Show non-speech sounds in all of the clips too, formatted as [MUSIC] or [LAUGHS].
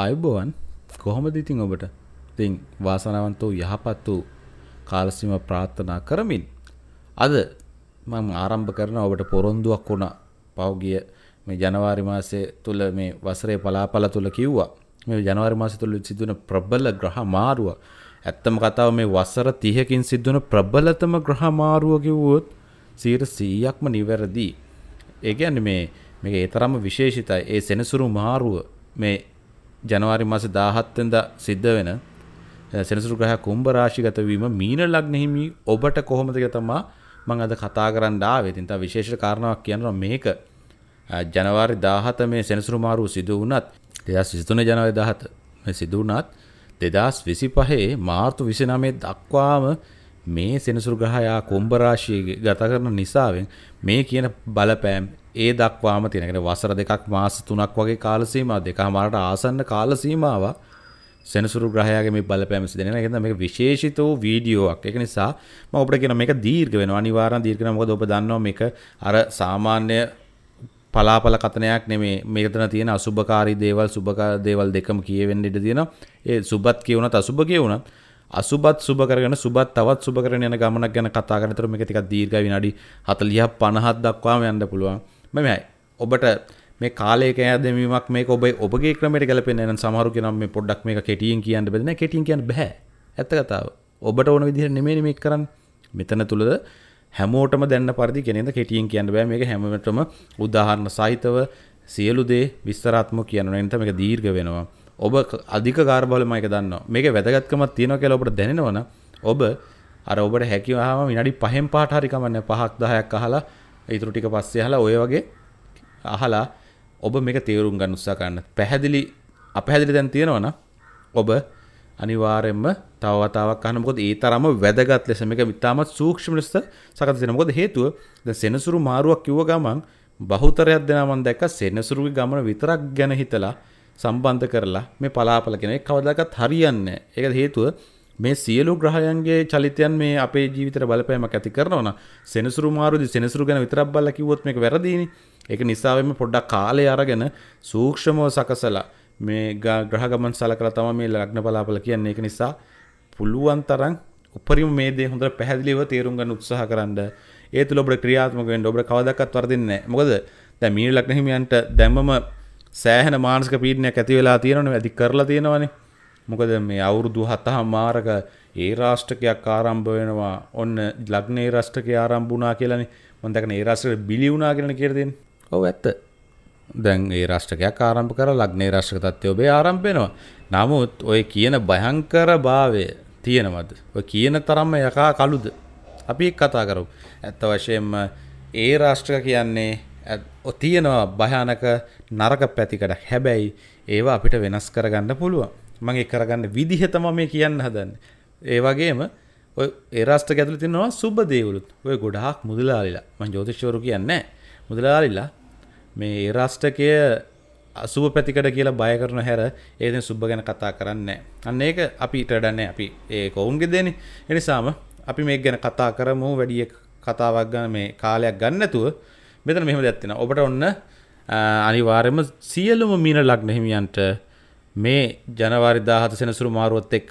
ආයුබෝවන් කොහොමද ඉතින් ඔබට ඉතින් වාසනාවන්ත වූ යහපත් වූ කාලසීම ප්‍රාර්ථනා කරමින් අද මම ආරම්භ කරන ඔබට පොරොන්දුවක් වුණ පෞගිය මේ ජනවාරි මාසය තුළ මේ වසරේ පලාපල තුළ කිව්වා මේ ජනවාරි මාසය තුළ සිදුවන ප්‍රබල ග්‍රහ මාරුව ඇත්තම කතාව මේ වසර 30කින් සිදුවන ප්‍රබලතම ග්‍රහ මාරුව කිව්වොත් 100%ක්ම නිවැරදි. ඒ කියන්නේ මේ මේක ඒ තරම්ම විශේෂිතයි. ඒ සෙනසුරු මාරුව මේ ජනවාරි මාස 17 වෙනිදා සිද්ධ වෙන සෙනසුරු ග්‍රහ කුම්භ රාශිගත වීම මීන ලග්න හිමි ඔබට කොහොමද කියලා තමයි මම අද කතා කරන්න ආවේ. ඉතින් තව විශේෂ කාරණාවක් කියනවා මේක ජනවාරි 17 මේ සෙනසුරු මාරුව සිදු වුණත් 2023 ජනවාරි 17 මේ සිදු වුණත් 2025 මාර්තු 29 දක්වාම මේ සෙනසුරු ග්‍රහයා කුම්භ රාශිය ගත කරන නිසාවෙන් මේ කියන බලපෑම් ඒ දක්වාම තියෙන. වසර දෙකක් මාස තුනක් වගේ කාල සීමාව දෙකමාරට ආසන්න කාල සීමාව සෙනසුරු ග්‍රහයාගේ මේ බලපෑම සිදෙන. ඒ කියන්නේ මේක විශේෂිත වූ වීඩියෝවක්. ඒක නිසා මම ඔබට කියන මේක දීර්ඝ වෙනවා. අනිවාර්යෙන් දීර්ඝ වෙනවා. මොකද ඔබ දන්නවා මේක අර සාමාන්‍ය පලාපල කතනයක් නෙමේ මේතන තියෙන අසුභකාරී දේවල් සුභකාර දේවල් දෙකම කියවෙන්න ඉඩ තියෙනවා. ඒ සුබත් කියුණත් අසුභ කියුණත් අසුබත් සුබ කරගෙන සුබත් තවත් සුබ කරගෙන යන ගමනක් ගැන කතා කරනතර මේක ටිකක් දීර්ඝයි විනාඩි 40 50ක් දක්වාම යන්න පුළුවන්. මෙමයි ඔබට මේ කාලයක ඇදමීමක් මේ ඔබයි ඔබගේ ක්‍රමට ගලපෙන න සමහරු නම් මේ පොඩ්ඩක් මේ කෙටියෙන් කියන්න බෙදන කෙටින් කියන්න බැහැ ඇත්ත කතාව ඔබට ඕන විදිහට නෙමෙයි මේක කරන්න මෙතන තුලද හැමෝටම දැන්න පරිදි කෙනෙද කෙටියෙන් කියන්න බෑ මේක හැමතම උදාහරණ සහිතව සියලු දේ විස්තරාත්ම කියනවා එනත මේක දීර්ඝ වෙනවා ඔබ අධික කාර්බලමයික දන්නවා මේක වැදගත්කමක් තියෙනවා කියලා ඔබට දැනෙනවනම් ඔබ අර ඔබට හැකියාවම විනාඩි 5න් පාට හරි කමන්නේ 5ක් 10ක් අහලා ඉතුරු ටික පස්සේ අහලා ඔය වගේ අහලා ඔබ මේක තේරුම් ගන්න උත්සාහ කරන්න. පැහැදිලි අපැහැදිලි දැන් තියෙනවනම් ඔබ අනිවාර්යෙන්ම තව වතාවක් අහන්න මොකද ඒ තරම වැදගත් ලෙස මේක ඉතාමත් සූක්ෂම ලෙස සකස් වෙනවා. මොකද හේතුව දැන් සෙනසුරු මාරුවක් කිව්ව ගමන් බහුතරයක් දෙනා මම දැක්ක සෙනසුරුගේ ගමන විතරක් ගැන හිතලා සම්බන්ධ කරලා මේ පලාපල කියන එක කවදාකවත් හරියන්නේ නැහැ. ඒක හේතුව මේ සියලු ග්‍රහයන්ගේ චලිතයන් මේ අපේ ජීවිතයට බලපෑමක් ඇති කරනවා නම් සෙනසුරු මාරුදි සෙනසුරු ගැන විතරක් බලලා කිව්වොත් මේක වැරදීනේ. ඒක නිසාවෙම පොඩ්ඩක් කාලය අරගෙන සූක්ෂමව සකසලා මේ ග්‍රහ ගමන් සලකලා තමයි මේ ලග්න බලාපල කියන්නේ. ඒක නිසා පුළුවන් තරම් උපරිම මේ දේ හොඳට පැහැදිලිව තේරුම් ගන්න උත්සාහ කරන්න. ඒ තුල ඔබට ක්‍රියාත්මක වෙන්න ඔබට කවදාවත් වරදින්නේ නැහැ. මොකද දැන් මීන ලග්න හිමියන්ට දැම්මම සෑහෙන මානසික පීඩනයක් ඇති වෙලා තියෙනවනේ. වැඩි කරලා තියෙනවනේ. මොකද මේ අවුරුදු හතහ මාරක ඒ රාෂ්ටකයක් ආරම්භ වෙනවා ඔන්න ලග්නේ රාෂ්ටකය ආරම්භ වුණා කියලානේ මම දැකන ඒ රාෂ්ටකය බිලි වුණා කියලා කියලා දෙන්නේ. ඔව් ඇත්ත. දැන් ඒ රාෂ්ටකයක් ආරම්භ කරලා ලග්නේ රාෂ්ටක තත්ත්වය ඔබේ ආරම්භ වෙනවා. නමුත් ඔය කියන භයංකරභාවය තියෙනවද? ඔය කියන තරම්ම යකා කළුද? අපි එක් කතා කරමු. ඇත්ත වශයෙන්ම ඒ රාෂ්ටක කියන්නේ තියෙනවා භයානක නරක පැතිකට හැබැයි ඒවා අපිට වෙනස් කරගන්න පුළුවන්. මගේ කරගන්න විදිහ තම මේ කියන්න හදන්න ඒවගේම ඒරස්ට ගැතුල තිනවා සුබ දේවලුත් ඔය ගොඩහක් මුදලාලිලා මං ජෝතිශ්වරු කියන්න මුදලාලිලා මේ ඒරාස්ටකය අසුව පැතිකට කියලා බය කරන හැර ඒද සුබ ගැන කතා කරන්න අන්න ඒක අපි ටඩන්න අපි ඒ කවුන්ගෙ දෙන එනිසාම අපි මේ ගැන කතා කරමු වැඩිය කතාවක් ගන්න මේ කාලයක් ගන්නතුව මෙතන මෙහම දැත්තින ඔබට ඔන්න අනිවාර්යම සියලුම මීන ලග්න හිමියන්ට මේ ජනවාරි 17 සෙනසුරු මාරුවත් එක්ක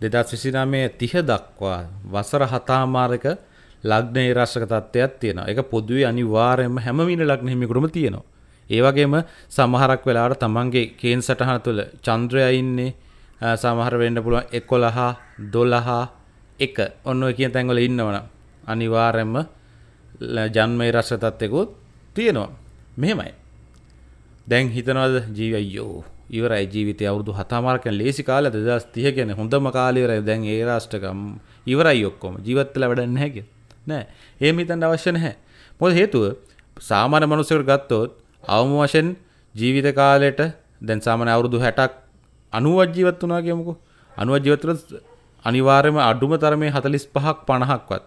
2029 30 දක්වා වසර හතමාරක ලග්න ඒරාශක තත්ත්වයක් තියෙනවා. ඒක පොදුවේ අනිවාර්යයෙන්ම හැම මීන ලග්න හිමියෙකුටම තියෙනවා. ඒ වගේම සමහරක් වෙලාවට තමන්ගේ කේන් සටහන තුළ චන්ද්‍රයා ඉන්නේ සමහර වෙන්න පුළුවන් 11 12 1 ඔන්න ඔය කියන තැන්වල ඉන්නවනම් අනිවාර්යයෙන්ම ජන්ම ඒරාශක තත්ත්වෙකුත් තියෙනවා. මෙහෙමයි. දැන් හිතනවාද ජීවයෝ ඉවරයි ජීවිතය අවුරුදු හතමාරකන් ලේසි කාල දෙදස් තිය කියෙන හොඳම කාලවරයි දැන් ඒ රාෂ්ටකම් ඉවරයි ඔක්කොම ජීවත්තල වැඩන්න හැක නෑ ඒ මිතන් අවශ්‍ය නැහැ මොද හේතුව සාමාන මනුසකට ගත්තොත් අවම වශයෙන් ජීවිත කාලයට දැන් සාමන අවුරුදු හැටක් අනුවත් ජීවත් වනා කියමුකු අනුවත් ජීවතර අනිවාර්යම අඩුම තරමේ හතලිස් පහක් පණහක්වත්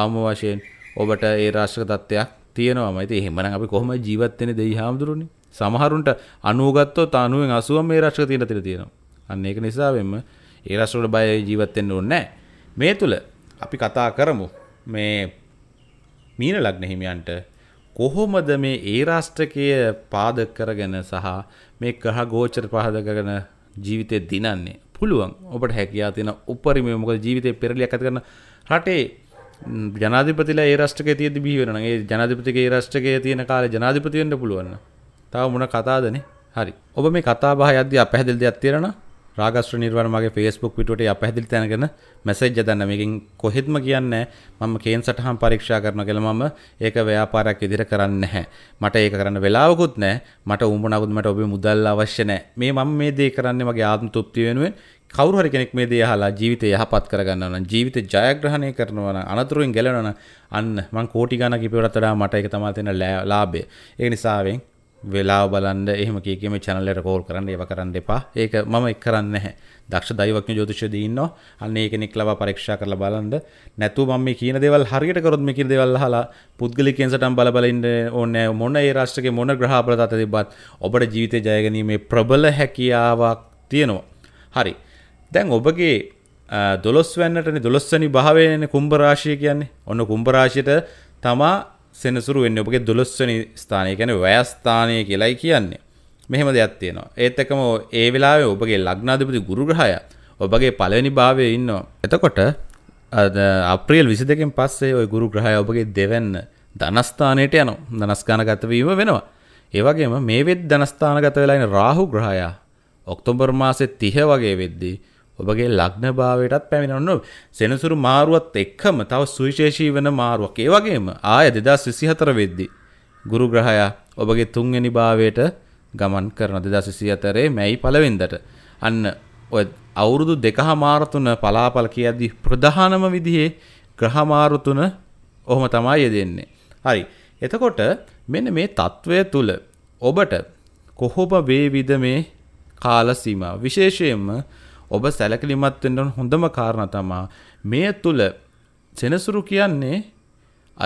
අවම වශයෙන් ඔබට ඒ රාශ්ක තත්ත්වයක් තියෙනවාමයිති එහෙමන අපි කොහොම ජීවත්වෙන දෙයි හාමුදුරුණේ සමහරුන්ට අනුවගත්තොත් අනුවෙන් අසුවම් මේ රශ්ක තියෙන තිර තියෙනවා. අන්න ඒක නිසාවෙන්ම ඒ රශ්වලට බය ජීවත් වෙන්න ඕනේ මේ තුල අපි කතා කරමු මේ මීන ලග්න හිමියන්ට කොහොමද මේ ඒ රාෂ්ටකය පාදක කරගෙන සහ මේ කහ ගෝචර පාදක කරගෙන ජීවිතේ දිනන්නේ පුළුවන් ඔබට හැකියාව තියෙන උපරිමය මොකද ජීවිතේ පෙරලියක් ඇති කරන රටේ ජනාධිපතිලා ඒ රාෂ්ටකයේ තියෙදි බිහි වෙනවා නම් ඒ ජනාධිපතිගේ ඒ රාෂ්ටකයේ තියෙන කාලේ ජනාධිපති වෙන්න පුළුවන් නේද තව මොන කතාදනේ හරි ඔබ මේ කතාබහ යද්දී අපැහැදිලි දෙයක් තියෙනවා රාගස්ත්‍ර නිර්වාණ මගේ Facebook පිටුවට අපැහැදිලි තැනගෙන මැසේජ් යදන්න මේකෙන් කොහෙත්ම කියන්නේ මම කේන් සටහන් පරීක්ෂා කරනවා කියලා මම ඒක ව්‍යාපාරයක් විදිහට කරන්නේ නැහැ මට ඒක කරන්න වෙලාවකුත් නැහැ මට උඹනකුත් මට ඔබේ මුදල් අවශ්‍ය නැහැ මේ මම මේ දේ කරන්නේ මගේ ආත්ම තෘප්තිය වෙනුවෙන් කවරු හරි කෙනෙක් මේ දේ අහලා ජීවිතය යහපත් කරගන්නවා නම් ජීවිත ජයග්‍රහණය කරනවා නම් අනතුරුෙන් ගැලවෙනවා නම් අන්න මං කෝටි ගණන් කිපේ වඩා මට ඒක තමයි තියෙන ලාභය. ඒ නිසාවෙන් වෙලා බලන්ඩ එහම කියම චැනලට කෝල් කරන්න ඒව කරන්න එපා ඒක මම එක් කරන්න හැ දක්ෂ දයිවක්න ජෝතිෂ දීන්න අන්න ඒ කෙනෙක් ලබ පරීක්ෂා කරල බලන්ද නැතු ම කියන දෙවල් හරියට කරොත්ම කිර දෙවල් හලා පුද්ගලිකෙන්සටම් බලබලින්ට ඕන්න මොන ඒ රාශ්ටක මොන ග්‍රහපලතත තිබත් ඔබට ජීවිතය ජයගනීමේ ප්‍රබල හැකියාවක් තියෙනවා හරි දැන් ඔබගේ දොලොස් වන්නටන දොලොස්සනි භාවයන කුම්භරාශය කියන්නේ ඔන්න කුම්භරාශයට තමා සෙනසුරු වෙන්න ඔබගේ දොළොස්වනි ස්ථානය ගැන වෑස්ථානය කියලයි කියන්නේ. මෙහෙම දෙයක් තියෙනවා. ඒත් එකම ඒ වෙලාවේ ඔබගේ ලග්නාධිපති ගුරුග්‍රහය ඔබගේ පළවෙනි භාවයේ ඉන්නවා. එතකොට අප්‍රියල් 22කින් පස්සේ ওই ගුරුග්‍රහය ඔබගේ දෙවන්න ධනස්ථානයට යනවා. ධනස්ථානගත වීම වෙනවා. ඒ වගේම මේ වෙද්දි ධනස්ථානගත වෙලා ඉන රාහු ග්‍රහය ඔක්තෝබර් මාසේ 30 වගේ වෙද්දී ඔබගේ ලග්නභාවයටත් පැමිණන්න සෙනසුරු මාරුවත් එක්කම තව සුවිශේෂී වන මාරුවක්. ඒ වගේම ආය දෙදස් විසිහතර වෙද්දි. ගුරු ග්‍රහයා ඔබගේ තුන්ගනි භාවයට ගමන් කරන දෙදස් විසිහතරේ මැයි පලවෙන්දට. අන්න ඔය අවුරුදු දෙකහ මාරතුන පලාපල කියද්දි ප්‍රධානම විදිහේ ග්‍රහමාරුතුන ඔහොම තමයි යෙදෙන්නේ. හරි. එතකොට මෙන්න මේ తත්වය තුල ඔබට කොහොම වේවිද මේ කාල සීමාව? විශේෂයෙන්ම ඔබ සැලකිලිමත් වෙන්න හොඳම කාරණා තමා මේ තුල සෙනසුරු කියන්නේ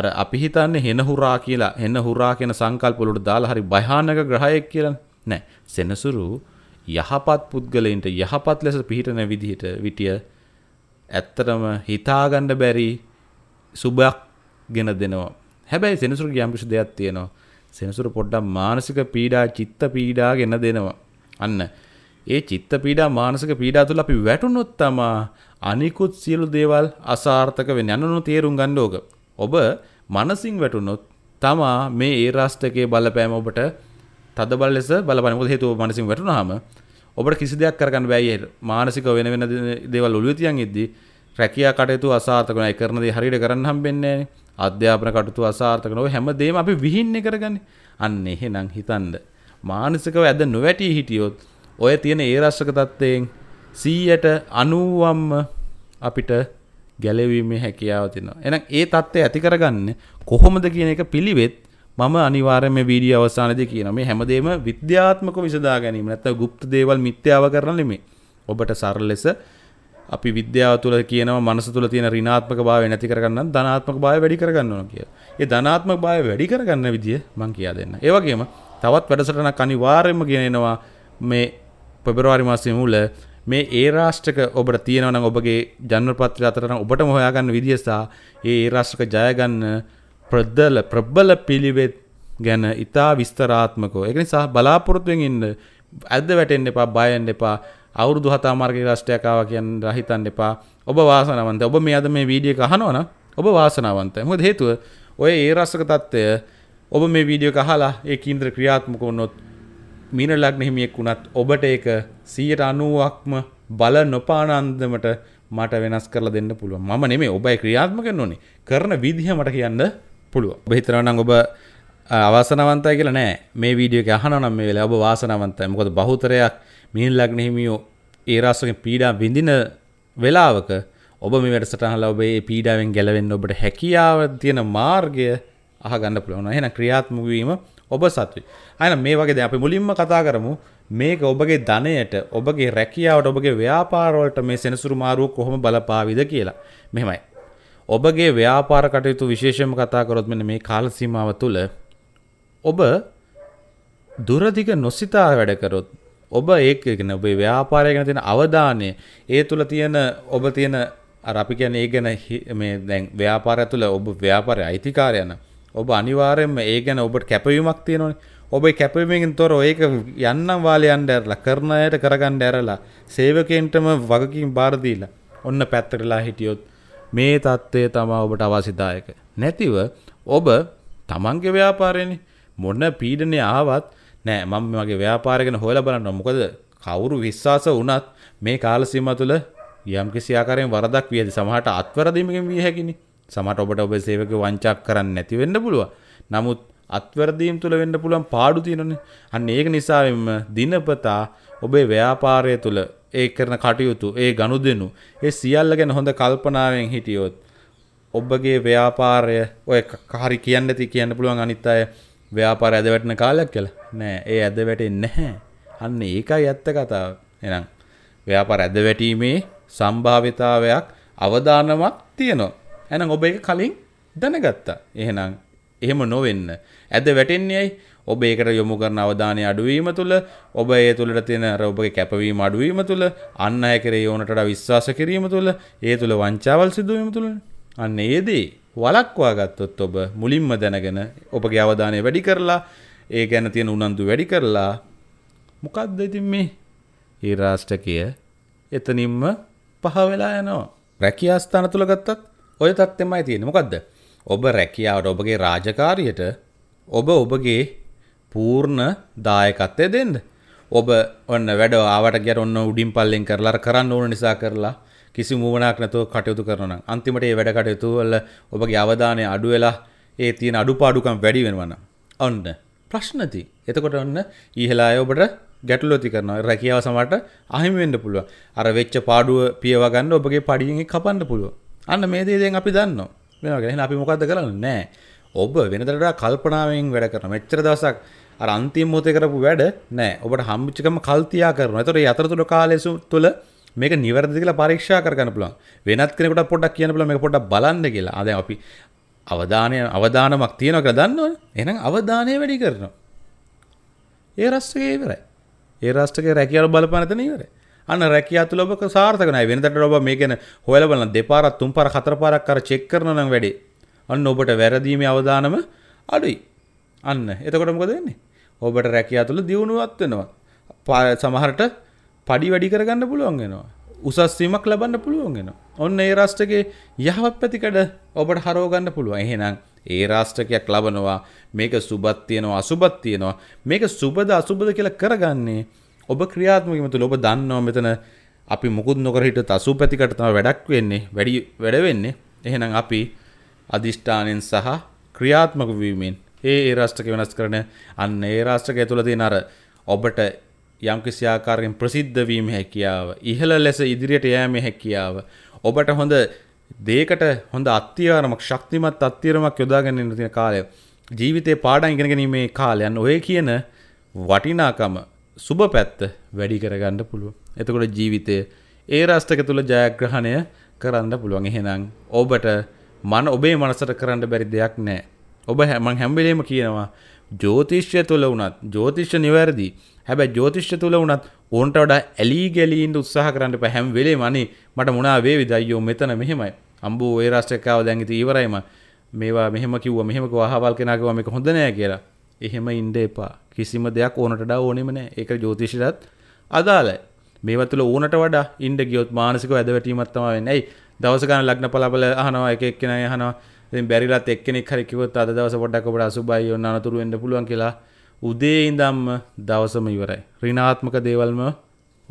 අර අපි හිතන්නේ හෙන හුරා කියලා හෙන හුරා කියන සංකල්ප වලට දාලා හරි භයානක ග්‍රහයෙක් කියලා නෑ සෙනසුරු යහපත් පුද්ගලයින්ට යහපත් ලෙස පිහිටන විදිහට විටිය ඇත්තටම හිතාගන්න බැරි සුබයක් ගෙන දෙනවා හැබැයි සෙනසුරු යම්කිසි දෙයක් තියෙනවා සෙනසුරු පොඩ්ඩක් මානසික පීඩා චිත්ත පීඩා ගෙන දෙනවා අන්න ඒ චිත්ත පීඩා මානසික පීඩා තුළ අපි වැටුනොත් තමා අනිකුත් සියලු දේවල් අසාර්ථක වෙන යනනු තේරුම් ගන්න ඕක. ඔබ මනසින් වැටුනොත් තමා මේ ඒ රාෂ්ටකයේ බලපෑම ඔබට තදබල ලෙස බලපෑම මොකද හේතුව මනසින් වැටුනහම ඔබට කිසි දෙයක් කරගන්න බෑ ඒ මානසික වෙන වෙන දේවල් ඔළුවේ තියන් ඉද්දි රැකියා කටයුතු අසාර්ථක වෙනයි කරන දේ හරියට කරන්න හම්බෙන්නේ නැහැ. අධ්‍යාපන කටයුතු අසාර්ථක නෝ හැම දෙම අපි විහිින්නේ කරගන්නේ. අන්න එහෙනම් හිතන්න මානසිකව ඇද නොවැටි හිටියොත් ඔය තියෙන ඒ රශ්ක තත්ත්වයෙන් සීයට අනුවම්ම අපිට ගැලවීමේ හැකියාව තිනවා එන ඒ තත්ත්වය ඇති කරගන්න කොහොමද කියන එක පිළිවෙත් මම අනිවාර්යම වීඩියෝ අවසානයේදී කියන මේ හැමදේම විද්‍යාත්මකව විසඳා ගැනීම නැත්නම් গুপ্ত දේවල් මිත්‍යාව කරන නෙමෙයි. ඔබට සරල ලෙස අපි විද්‍යාව තුළ කියනවා මනස තුළ තියෙන ඍණාත්මක භාවය නැති කරගන්න ධනාත්මක භාවය වැඩි කරගන්න ඕන කියලා. ඒ ධනාත්මක භාවය වැඩි කරගන්න විදිය මම කියා දෙන්නම්. ඒ වගේම තවත් වැඩසටහනක් අනිවාර්යයෙන්ම ගෙනෙනවා මේ පෙබරවාරි මාසය මුල මේ ඒ රාෂ්ට්‍රක ඔබට තියෙනවන ඔබගේ ජන්මපත්‍ර අතරන ඔබට මොහයාගන්න විදිියසා ඒ රාෂ්ට්‍රක ජයගන්න ප්‍රද්දල ප්‍රබ්බල පිළිවෙත් ගැන ඉතා විස්තරාත්මකෝ එක නිසා බලාපොරොත්තුවෙන් ඉන්න ඇද වැටෙන් එපා බයන් එපා අවුරුදු හතාමාර්ග රෂ්ටයකාව කියන් රහිතන් එපා ඔබ වාසනවන්ත ඔබ මේ අද මේ වීඩිය කහනවන ඔබ වාසනාවන්ත හො හේතුව ඔය ඒ රස්සක තත්ත්වය ඔබ මේ වීඩියෝ කහලා ඒ කීන්ද්‍ර ක්‍රියාත්මක වන්නොත් මීන ලග්න හිමියෙක් වුණත් ඔබට ඒක 90%ක්ම බල නොපානන්දමට මට වෙනස් කරලා දෙන්න පුළුවන්. මම නෙමෙයි ඔබයි ක්‍රියාත්මක වෙන්න ඕනේ. කරන විදිහ මට කියන්න පුළුවන්. ඔබ හිතනවා නම් ඔබ අවාසනාවන්තයි කියලා නෑ. මේ වීඩියෝ එක අහනවා නම් මේ වෙලාව ඔබ වාසනාවන්තයි. මොකද බහුතරයක් මීන ලග්න හිමියෝ ඒ රාශියකින් පීඩා විඳින වෙලාවක ඔබ මේ වැඩසටහනලා ඔබේ පීඩාවෙන් ගැලවෙන්න ඔබට හැකියාව තියෙන මාර්ගය අහගන්න පුළුවන්. එහෙනම් ක්‍රියාත්මක වීම ඔබ සතුයි. අයන මේ වගේ දැන් අපි මුලින්ම කතා කරමු මේක ඔබගේ ධනයට, ඔබගේ රැකියාවට, ඔබගේ ව්‍යාපාරවලට මේ සෙනසුරු මාරුව කොහොම බලපාවිද කියලා. මෙහෙමයි. ඔබගේ ව්‍යාපාර කටයුතු විශේෂයෙන්ම කතා කරොත් මෙන්න මේ කාල සීමාව තුළ ඔබ දුරදිග නොසිතා වැඩ කරොත් ඔබ ඒක ගැන ඔබේ ව්‍යාපාරය ගැන තියෙන අවධානය ඒ තුල තියෙන ඔබ තියෙන අර අපි කියන්නේ ඒ ගැන මේ දැන් ව්‍යාපාරය තුළ ඔබ ව්‍යාපාරයේ අයිතිකාරය යන ඔබ අනිවාරයෙන්ම ඒ ගැන ඔබට කැපවීමක් තියෙනවනේ ඔබ කැපවීමෙන් තොර ඒක යන්නම් වාලයන්ට ඇරලා කරන අයට කරගන්න ඇරලා සේවකයන්ටම වගකින් බාර දීලා ඔන්න පැත්තටලා හිටියොත් මේ தත්ත්වය තමයි ඔබට අවශ්‍යදායක නැතිව ඔබ තමන්ගේ ව්‍යාපාරයනේ මොන පීඩනය ආවත් නෑ මම මගේ ව්‍යාපාරය ගැන හොයලා බලන්න මොකද කවුරු විශ්වාස වුණත් මේ කාල සීමාව තුළ යම්කිසි ආකාරයෙන් වරදක් වියද සමහරට අත්වරදීමකින් විය හැකිනේ සමට ඔබට ඔබ සේවක වංචාක් කරන්න නැති වෙන්න පුළුව. නමුත් අත්වැරදීම් තුළ වෙන්න පුළුවන් පාඩු තියෙනනේ. අන්න ඒක නිසාවෙන්ම දිනපතා ඔබේ ව්‍යාපාරය තුළ ඒ කරන කටයුතු, ඒ ගනුදෙනු, ඒ සියල්ල ගැන හොඳ කල්පනාවෙන් හිටියොත් ඔබගේ ව්‍යාපාරය ඔය හරි කියන්න ඇති කියන්න පුළුවන් අනිත් අය ව්‍යාපාරය ඇද වැටෙන කාලයක් කියලා. නෑ, ඒ ඇද වැටෙන්නේ නැහැ. අන්න ඒකයි ඇත්ත කතාව. එහෙනම් ව්‍යාපාර ඇද වැටීමේ සම්භාවිතාවයක් අවදානමක් තියෙනවා. ඇන ඔබ එක කලින් දැනගත්තා එහෙනම් එහෙම නොවෙන්න ඇද වැටෙන්නේයි ඔබ ඒකට යොමු කරන අවධානය අඩුවීම තුළ ඔබ ඒ තුළට තියෙන රෝපගේ කැපවීම අඩුවීම තුළ අන්න අය කරේ ඕනට විශ්වාස කිරීම තුළ ඒ තුළ වංචාවල් සිදුවීම තුළ අන්න ඒදී වලක්වා ගත්තොත් ඔබ මුලින්ම දැනගෙන ඔබගේ අවධානය වැඩි කරලා ඒ ගැන තියෙන උනන්දු වැඩි කරලා මොකක්ද ඉතින් මේ ඒ රාෂ්ටකය එතනින්ම පහ වෙලා යනවා රැකියා ස්ථාන තුළ ගත්තත් ඔය තත්ත්වෙමයි තියෙන්නේ. මොකද්ද? ඔබ රැකියාවට ඔබගේ රාජකාරියට ඔබ ඔබගේ පූර්ණ දායකත්වය දෙන්න. ඔබ ඔන්න වැඩ ආවට ගියර ඔන්න උඩින් පල්ලෙන් කරලා කරන්න ඕන නිසා කරලා කිසි මුවණක් නැතුව කටයුතු කරනවා නම් අන්තිමට මේ වැඩ කටයුතු වල ඔබගේ අවධානය අඩු වෙලා ඒ තියෙන අඩුපාඩුකම් වැඩි වෙනවා නම් ඔන්න ප්‍රශ්න තියෙන. එතකොට ඔන්න ඊහලා අය ඔබට ගැටලු ඇති කරනවා. රැකියාව සමහරට අහිමි වෙන්න පුළුවන්. අර වෙච්ච පාඩුව පියව ගන්න ඔබගේ පඩියෙන් කපන්න පුළුවන්. අන්න මේ දේදෙන් අපි දන්නවා වෙනගෙන අපි මොකක්ද කරන්නේ නෑ ඔබ වෙනදට කල්පනාවෙන් වැඩ කරන මෙච්චර දවසක් අර අන්තිම මොහොතේ කරපු වැඩ නෑ ඔබට හම්බුච්ච ගම කල්තියා කරනවා. ඒතකොට මේ අතරතුර කාලය තුළ මේක නිවැරදිද කියලා පරීක්ෂා කරගන්න පුළුවන්. වෙනත් කෙනෙකුට පොඩ්ඩක් කියන්න පුළුවන් මේක පොඩ්ඩක් බලන්න කියලා. ආ දැන් අපි අවධානය අවධානමක් තියෙනවා කියලා දන්නවනේ. එහෙනම් අවධානය වැඩි කරනවා. ඒ රාෂ්ට්‍රකේ ඉවරයි. ඒ රාෂ්ට්‍රකේ රැකියාව බලපාන තැන ඉවරයි. අන්න රැකියා තුල ඔබ සාර්ථක නැහැ. වෙනතට ඔබ මේ ගැන හොයලා බලන දෙපාරක් තුන් පාරක් හතර පාරක් අර චෙක් කරන නම් වැඩේ. අන්න ඔබට වැරදීමේ අවදානම අඩුයි. අන්න එතකොට මොකද වෙන්නේ? ඔබට රැකියා තුල දියුණුවක් වෙනවා. සමහරට පඩි වැඩි කරගන්න පුළුවන් වෙනවා. උසස් වීමක් ලබන්න පුළුවන් වෙනවා. ඔන්න ඒ රාෂ්ට්‍රකේ යහපත් පැතිකඩ ඔබට හරව ගන්න පුළුවන්. එහෙනම් ඒ රාෂ්ට්‍රකයක් ලබනවා මේක සුබත් තියෙනවා අසුබත් තියෙනවා මේක සුබද අසුබද කියලා කරගන්නේ ඔබ ක්‍රියාත්මකමතු ඔබ දන්නවා මෙතන අපි මුකුත් නොකරහිට තසු පැතිකට තම වැඩක් වෙන්නේ වැඩි වැඩවෙන්නේ එහෙනම් අපි අධිෂ්ඨානෙන් සහ ක්‍රියාත්මක වීමෙන් ඒ ඒ රාෂ්ට්‍රක වෙනස් කරන අන්න ඒ රාෂ්ට්‍රකය තුළ තියෙන අර ඔබට යම්කිසි ආකාරයෙන් ප්‍රසිද්ධ වීම හැකියාව ඉහළ ලෙස ඉදිරියට යෑමේ හැකියාව ඔබට හොඳ දේකට හොඳ අත්තිවාරමක් ශක්තිමත් අත්තිරමක් යොදාගන්න තියෙන කාලය ජීවිතේ පාඩම් ඉගෙන ගැනීමේ කාලයන් ඔය කියන වටිනාකම සුබ පැත්ත වැඩි කරගන්න පුළුව එතකොට ජීවිතය ඒ රාෂ්ටක තුළ ජයග්‍රහණය කරන්න පුළුවන් එහෙනම් ඔබට මන ඔබේ මනසට කරන්න බැරි දෙයක් නෑ ඔබ හැමන් හැම්බිලේම කියනවා ජෝතිශ්‍ය තුළ වනත් ජෝතිශ්‍ය නිවැරදි හැබැ ජෝතිශ්‍ය තුළ වනත් ඕන්ට වඩා ඇලී ගැලීන්ට උත්සාහ කරන්න පැහැම් වෙලේ මනි මට මුණා වේ විදයිෝ මෙතන මෙහෙමයි අම්බූ ඒ රාෂ්ටකාව දැන්ගිත ඉවරයිම මේවා මෙහෙම කිව්ව මෙහෙමක වහවල් කෙනකව මේක හොඳනෑ කියලා එහෙම ඉන්ඩ එපා කිසිම දෙයක් ඕනටඩා ඕනෙම නෑ ඒක ජෝතිෂිරත් අදාලයි මේ තුළ ඕනට වඩා ඉන්ඩ ගියොත් මානසික ඇදවැටීමත්තමවෙන්න ඇයි දවසකන ලක්න පලබල හනවා එකක් කෙන හනවා බැරිලත් එක්කෙනෙක් හරිකිවත් අද දවස පොඩක් ඔබට අසුබයි අනතුරු එන්න පුළුවන් කියලා උදේ ඉඳම්ම දවසම ඉවරයි රිනාත්මක දේවල්ම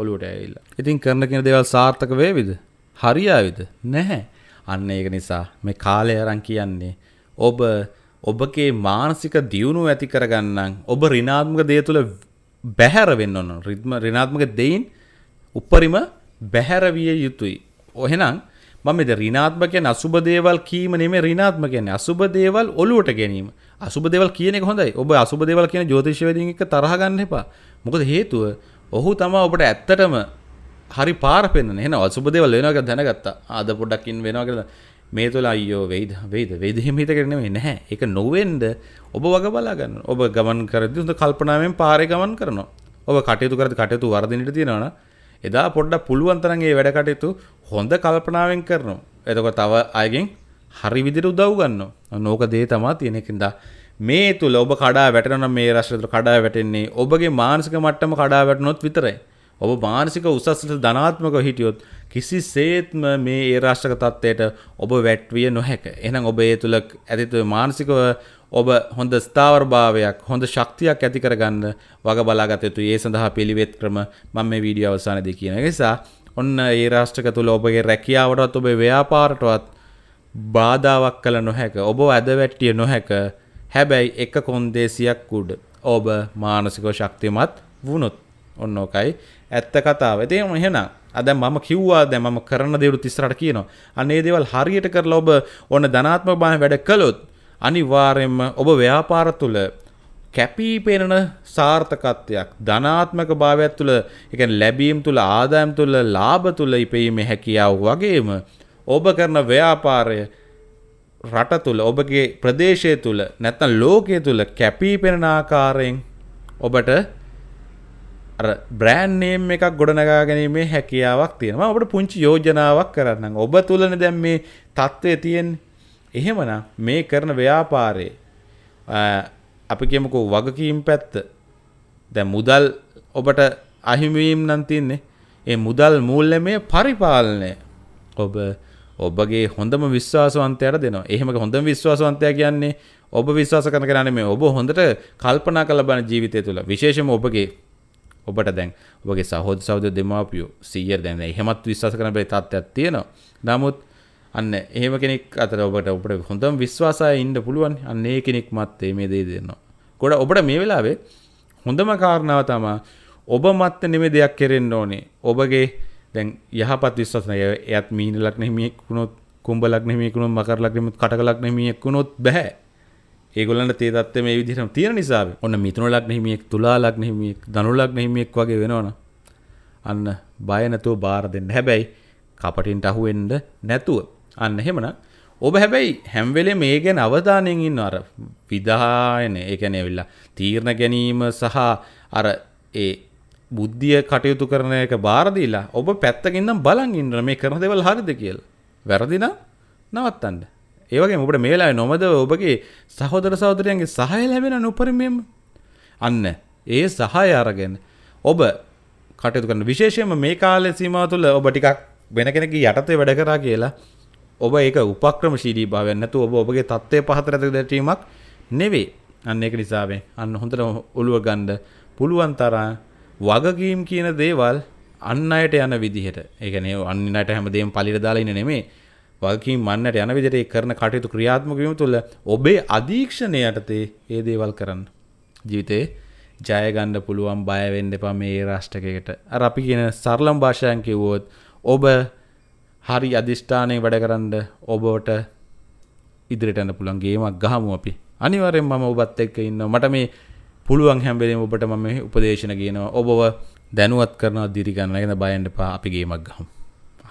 ඔලුවට ඇවිල්ල ඉතින් කරන කෙන දේවල් සාර්ථක වේවිද හරියාවිද නැහැ අන්න ඒක නිසා මේ කාලය අරන් කියන්නේ ඔබ ඔබගේ මානසික දියුණුව ඇති කරගන්නම් ඔබ ඍණාත්මක දේ තුළ බැහැර වෙන්න ඕන. රිද්ම ඍණාත්මක දෙයින් උපරිම බැහැර විය යුතුයි. එහෙනම් මම මෙද ඍණාත්මක කියන්නේ අසුබ දේවල් කීම නෙමෙයි ඍණාත්මක කියන්නේ අසුබ දේවල් ඔලුවට ගැනීම. අසුබ දේවල් කියන එක හොඳයි. ඔබ අසුබ දේවල් කියන ජ්‍යොතිෂවේදීන් එක්ක තරහ ගන්න එපා. මොකද හේතුව ඔහු තමයි ඔබට ඇත්තටම හරි පාර පෙන්වන්නේ. එහෙනම් අසුබ දේවල් වෙනවා කියලා දැනගත්තා. ආද පොඩ්ඩක් ඉන්න වෙනවා කියලා. මේ තුළ අයෝ වෙයිද වෙයිද වෙයිද එහෙම හිතගෙන නෙමෙයි නැහැ. ඒක නොවෙන්න ඔබ වග බලා ගන්න. ඔබ ගමන් කරද්දී හොඳ කල්පනාවෙන් පාරේ ගමන් කරනවා. ඔබ කටයුතු කරද්දී කටයුතු වර්ධනයට තියනවා එදා පොඩ්ඩක් පුළුවන් තරම් මේ වැඩ කටයුතු හොඳ කල්පනාවෙන් කරනවා. එතකොට තව අයගෙන් හරි විදිහට උදව් ගන්නවා. නෝක දේ තමයි තියෙන එකින්ද මේ තුල ඔබ කඩා වැටෙනවා මේ රාශිය තුල කඩා වැටෙන්නේ ඔබගේ මානසික මට්ටම කඩා වැටුනොත් විතරයි. ඔබ මානසික උසස්ට ධනාත්මක හිටියොත් කිසිසේත්ම මේ ඒ රාෂ්ටක තත්ත්වයට ඔබ වැට්විය නොහැක. එහෙනම් ඔබ ඒ තුල ඇතිතු මානසිකව ඔබ හොඳ ස්ථාවරභාවයක් හොඳ ශක්තියක් ඇති කරගන්න වග බලාගත යුතුයි. ඒ සඳහා පිළිවෙත් ක්‍රම මම මේ වීඩියෝ අවසානයේදී කියන නිසා ඔන්න ඒ රාෂ්ටක තුල ඔබගේ රැකියාවටත් ඔබේ ව්‍යාපාරටවත් බාධාවක් කළ නොහැක. ඔබ ඇදවැට්ටිය නොහැක. හැබැයි එක කොන්දේසියක් උඩ ඔබ මානසිකව ශක්තිමත් වුණොත් ඔන්න ඕකයි ඇත්ත කතාව එතේම එහෙනම් අද මම කිව්වා දැන් මම කරන දේවලුත් ඉස්සරහට කියනවා අන්න ඒ දේවල් හරියට කරලා ඔබ ඔන්න ධනාත්මක බාන වැඩ කළොත් අනිවාර්යෙන්ම ඔබ ව්‍යාපාර තුළ කැපී පෙනෙන සාර්ථකත්වයක් ධනාත්මක භාවයක් තුළ එක ලැබීම් තුළ ආදායම් තුළ ලාභ තුළ ඉපීමේ හැකියාව වගේම ඔබ කරන ව්‍යාපාරය රට තුළ ඔබගේ ප්‍රදේශය තුළ නැත්තම් ලෝකය තුළ කැපී පෙනෙන ආකාරයෙන් ඔබට අර බ්‍රෑන් නේම් එකක් ගොඩනගා ගැනීමේ හැකියාවක් තියෙනවා ඔබට පුංචි යෝජනාවක් කරන්න ඔබ තුලන දැන් මේ தත්ත්වය තියෙන්නේ එහෙමනම් මේ කරන ව්‍යාපාරයේ අපි කියමුකෝ වගකීම් පැත්ත දැන් මුදල් ඔබට අහිමි වීම නම් තින්නේ ඒ මුදල් මූල්‍යමය පරිපාලනය ඔබ ඔබගේ හොඳම විශ්වාසවන්තයට දෙනවා. එහෙම හොඳම විශ්වාසවන්තයා කියන්නේ ඔබ විශ්වාස කරන කෙනා නෙමෙයි. ඔබ හොඳට කල්පනා කරලා බලන ජීවිතය තුළ විශේෂයෙන්ම ඔබගේ ඔබට දැන් ඔබගේ සහෝද සෞද දෙමාපියෝ සීයර් දැන් එහෙමත් විශ්වාස කරන බැරි තත්ත්වයක් තියෙනවා නමුත් අන්න එහෙම කෙනෙක් අතර ඔබට ඔබට හොඳම විශ්වාසය ඉන්න පුළුවන් අන්න ඒ කෙනෙක් මත්තේ මේ දේ දෙනවා ගොඩ ඔබට මේ වෙලාවේ හොඳම කාරණාව තමයි ඔබ මත්ත නෙමෙයි දෙයක් කෙරෙන්න ඕනේ ඔබගේ දැන් යහපත් විශ්වාසනය එයත් මීනලක් නෙමෙයි කුණොත් කුඹලක් නෙමෙයි කුණොත් මකරලක් නෙමෙයි කටකලක් නෙමෙයි කුණොත් බෑ ඒගොල්ලන්ට තේ තත්ත්වය මේ විදිහටම තියෙන නිසා ඔන්න මිථුන ලග්න හිමියෙක් තුලා ලග්න හිමියෙක් ධනු ලග්න හිමියෙක් වගේ වෙනවනම් අන්න බය නැතුව බාර දෙන්න. හැබැයි කපටින්ට අහු වෙන්න නැතුව. අන්න එහෙමනම් ඔබ හැබැයි හැම වෙලේ මේ ගැන අවධානයෙන් ඉන්න අර විදායන ඒ කියන්නේ ඇවිල්ලා තීරණ ගැනීම සහ අර ඒ බුද්ධිය කටයුතු කරන එක බාර දීලා ඔබ පැත්තකින් නම් බලන් ඉන්න මේ කරන දේවල් හරිද කියලා. වැරදි නම් නවත්තන්න. ඒවගේ ඔබට මේලා නොමද ඔබගේ සහෝදර සහෝදරයන්ගේ සහය ලැබෙන නොපරිමේම අන්න ඒ සහය අරගෙන ඔබ කටයුතු කරන විශේෂයෙන්ම මේ කාලේ සීමාව තුළ ඔබ ටිකක් වෙන කෙනෙක්ගේ යටතේ වැඩ කරා කියලා ඔබ ඒක උපක්‍රමශීලී භාවයක් නැතුව ඔබ ඔබගේ தත්ත්වය පහතට දැටීමක් නෙවෙයි අන්න ඒක නිසා මේ අන්න හොඳට ඔළුව ගන්න පුළුවන් තරම් වගකීම් කියන දේවල් අන්න අයට යන විදිහට ඒ කියන්නේ අන්න අයට හැමදේම පලිර දාලා ඉන්නේ නෙමෙයි වගකීම් මන්නට යන විදිහට ඒ කරන කටයුතු ක්‍රියාත්මක වීම තුළ ඔබේ අධීක්ෂණය යටතේ ඒ දේවල් කරන්න. ජීවිතේ ජය ගන්න පුළුවන් බය වෙන්න එපා මේ රාෂ්ට්‍රකයකට. අර අපි කියන සරලම භාෂාවෙන් කිව්වොත් ඔබ හරි අධිෂ්ඨානයෙන් වැඩ කරන්න ඔබට ඉදිරියට යන්න පුළුවන් ගේමක් ගහමු අපි. අනිවාර්යෙන් මම ඔබත් එක්ක ඉන්නවා. මට මේ පුළුවන් හැම වෙලෙම ඔබට මම මේ උපදේශන කියනවා. ඔබව දැනුවත් කරනවා දිරි ගන්න. ඒක බයෙන් එපා. අපි ගේමක් ගහමු.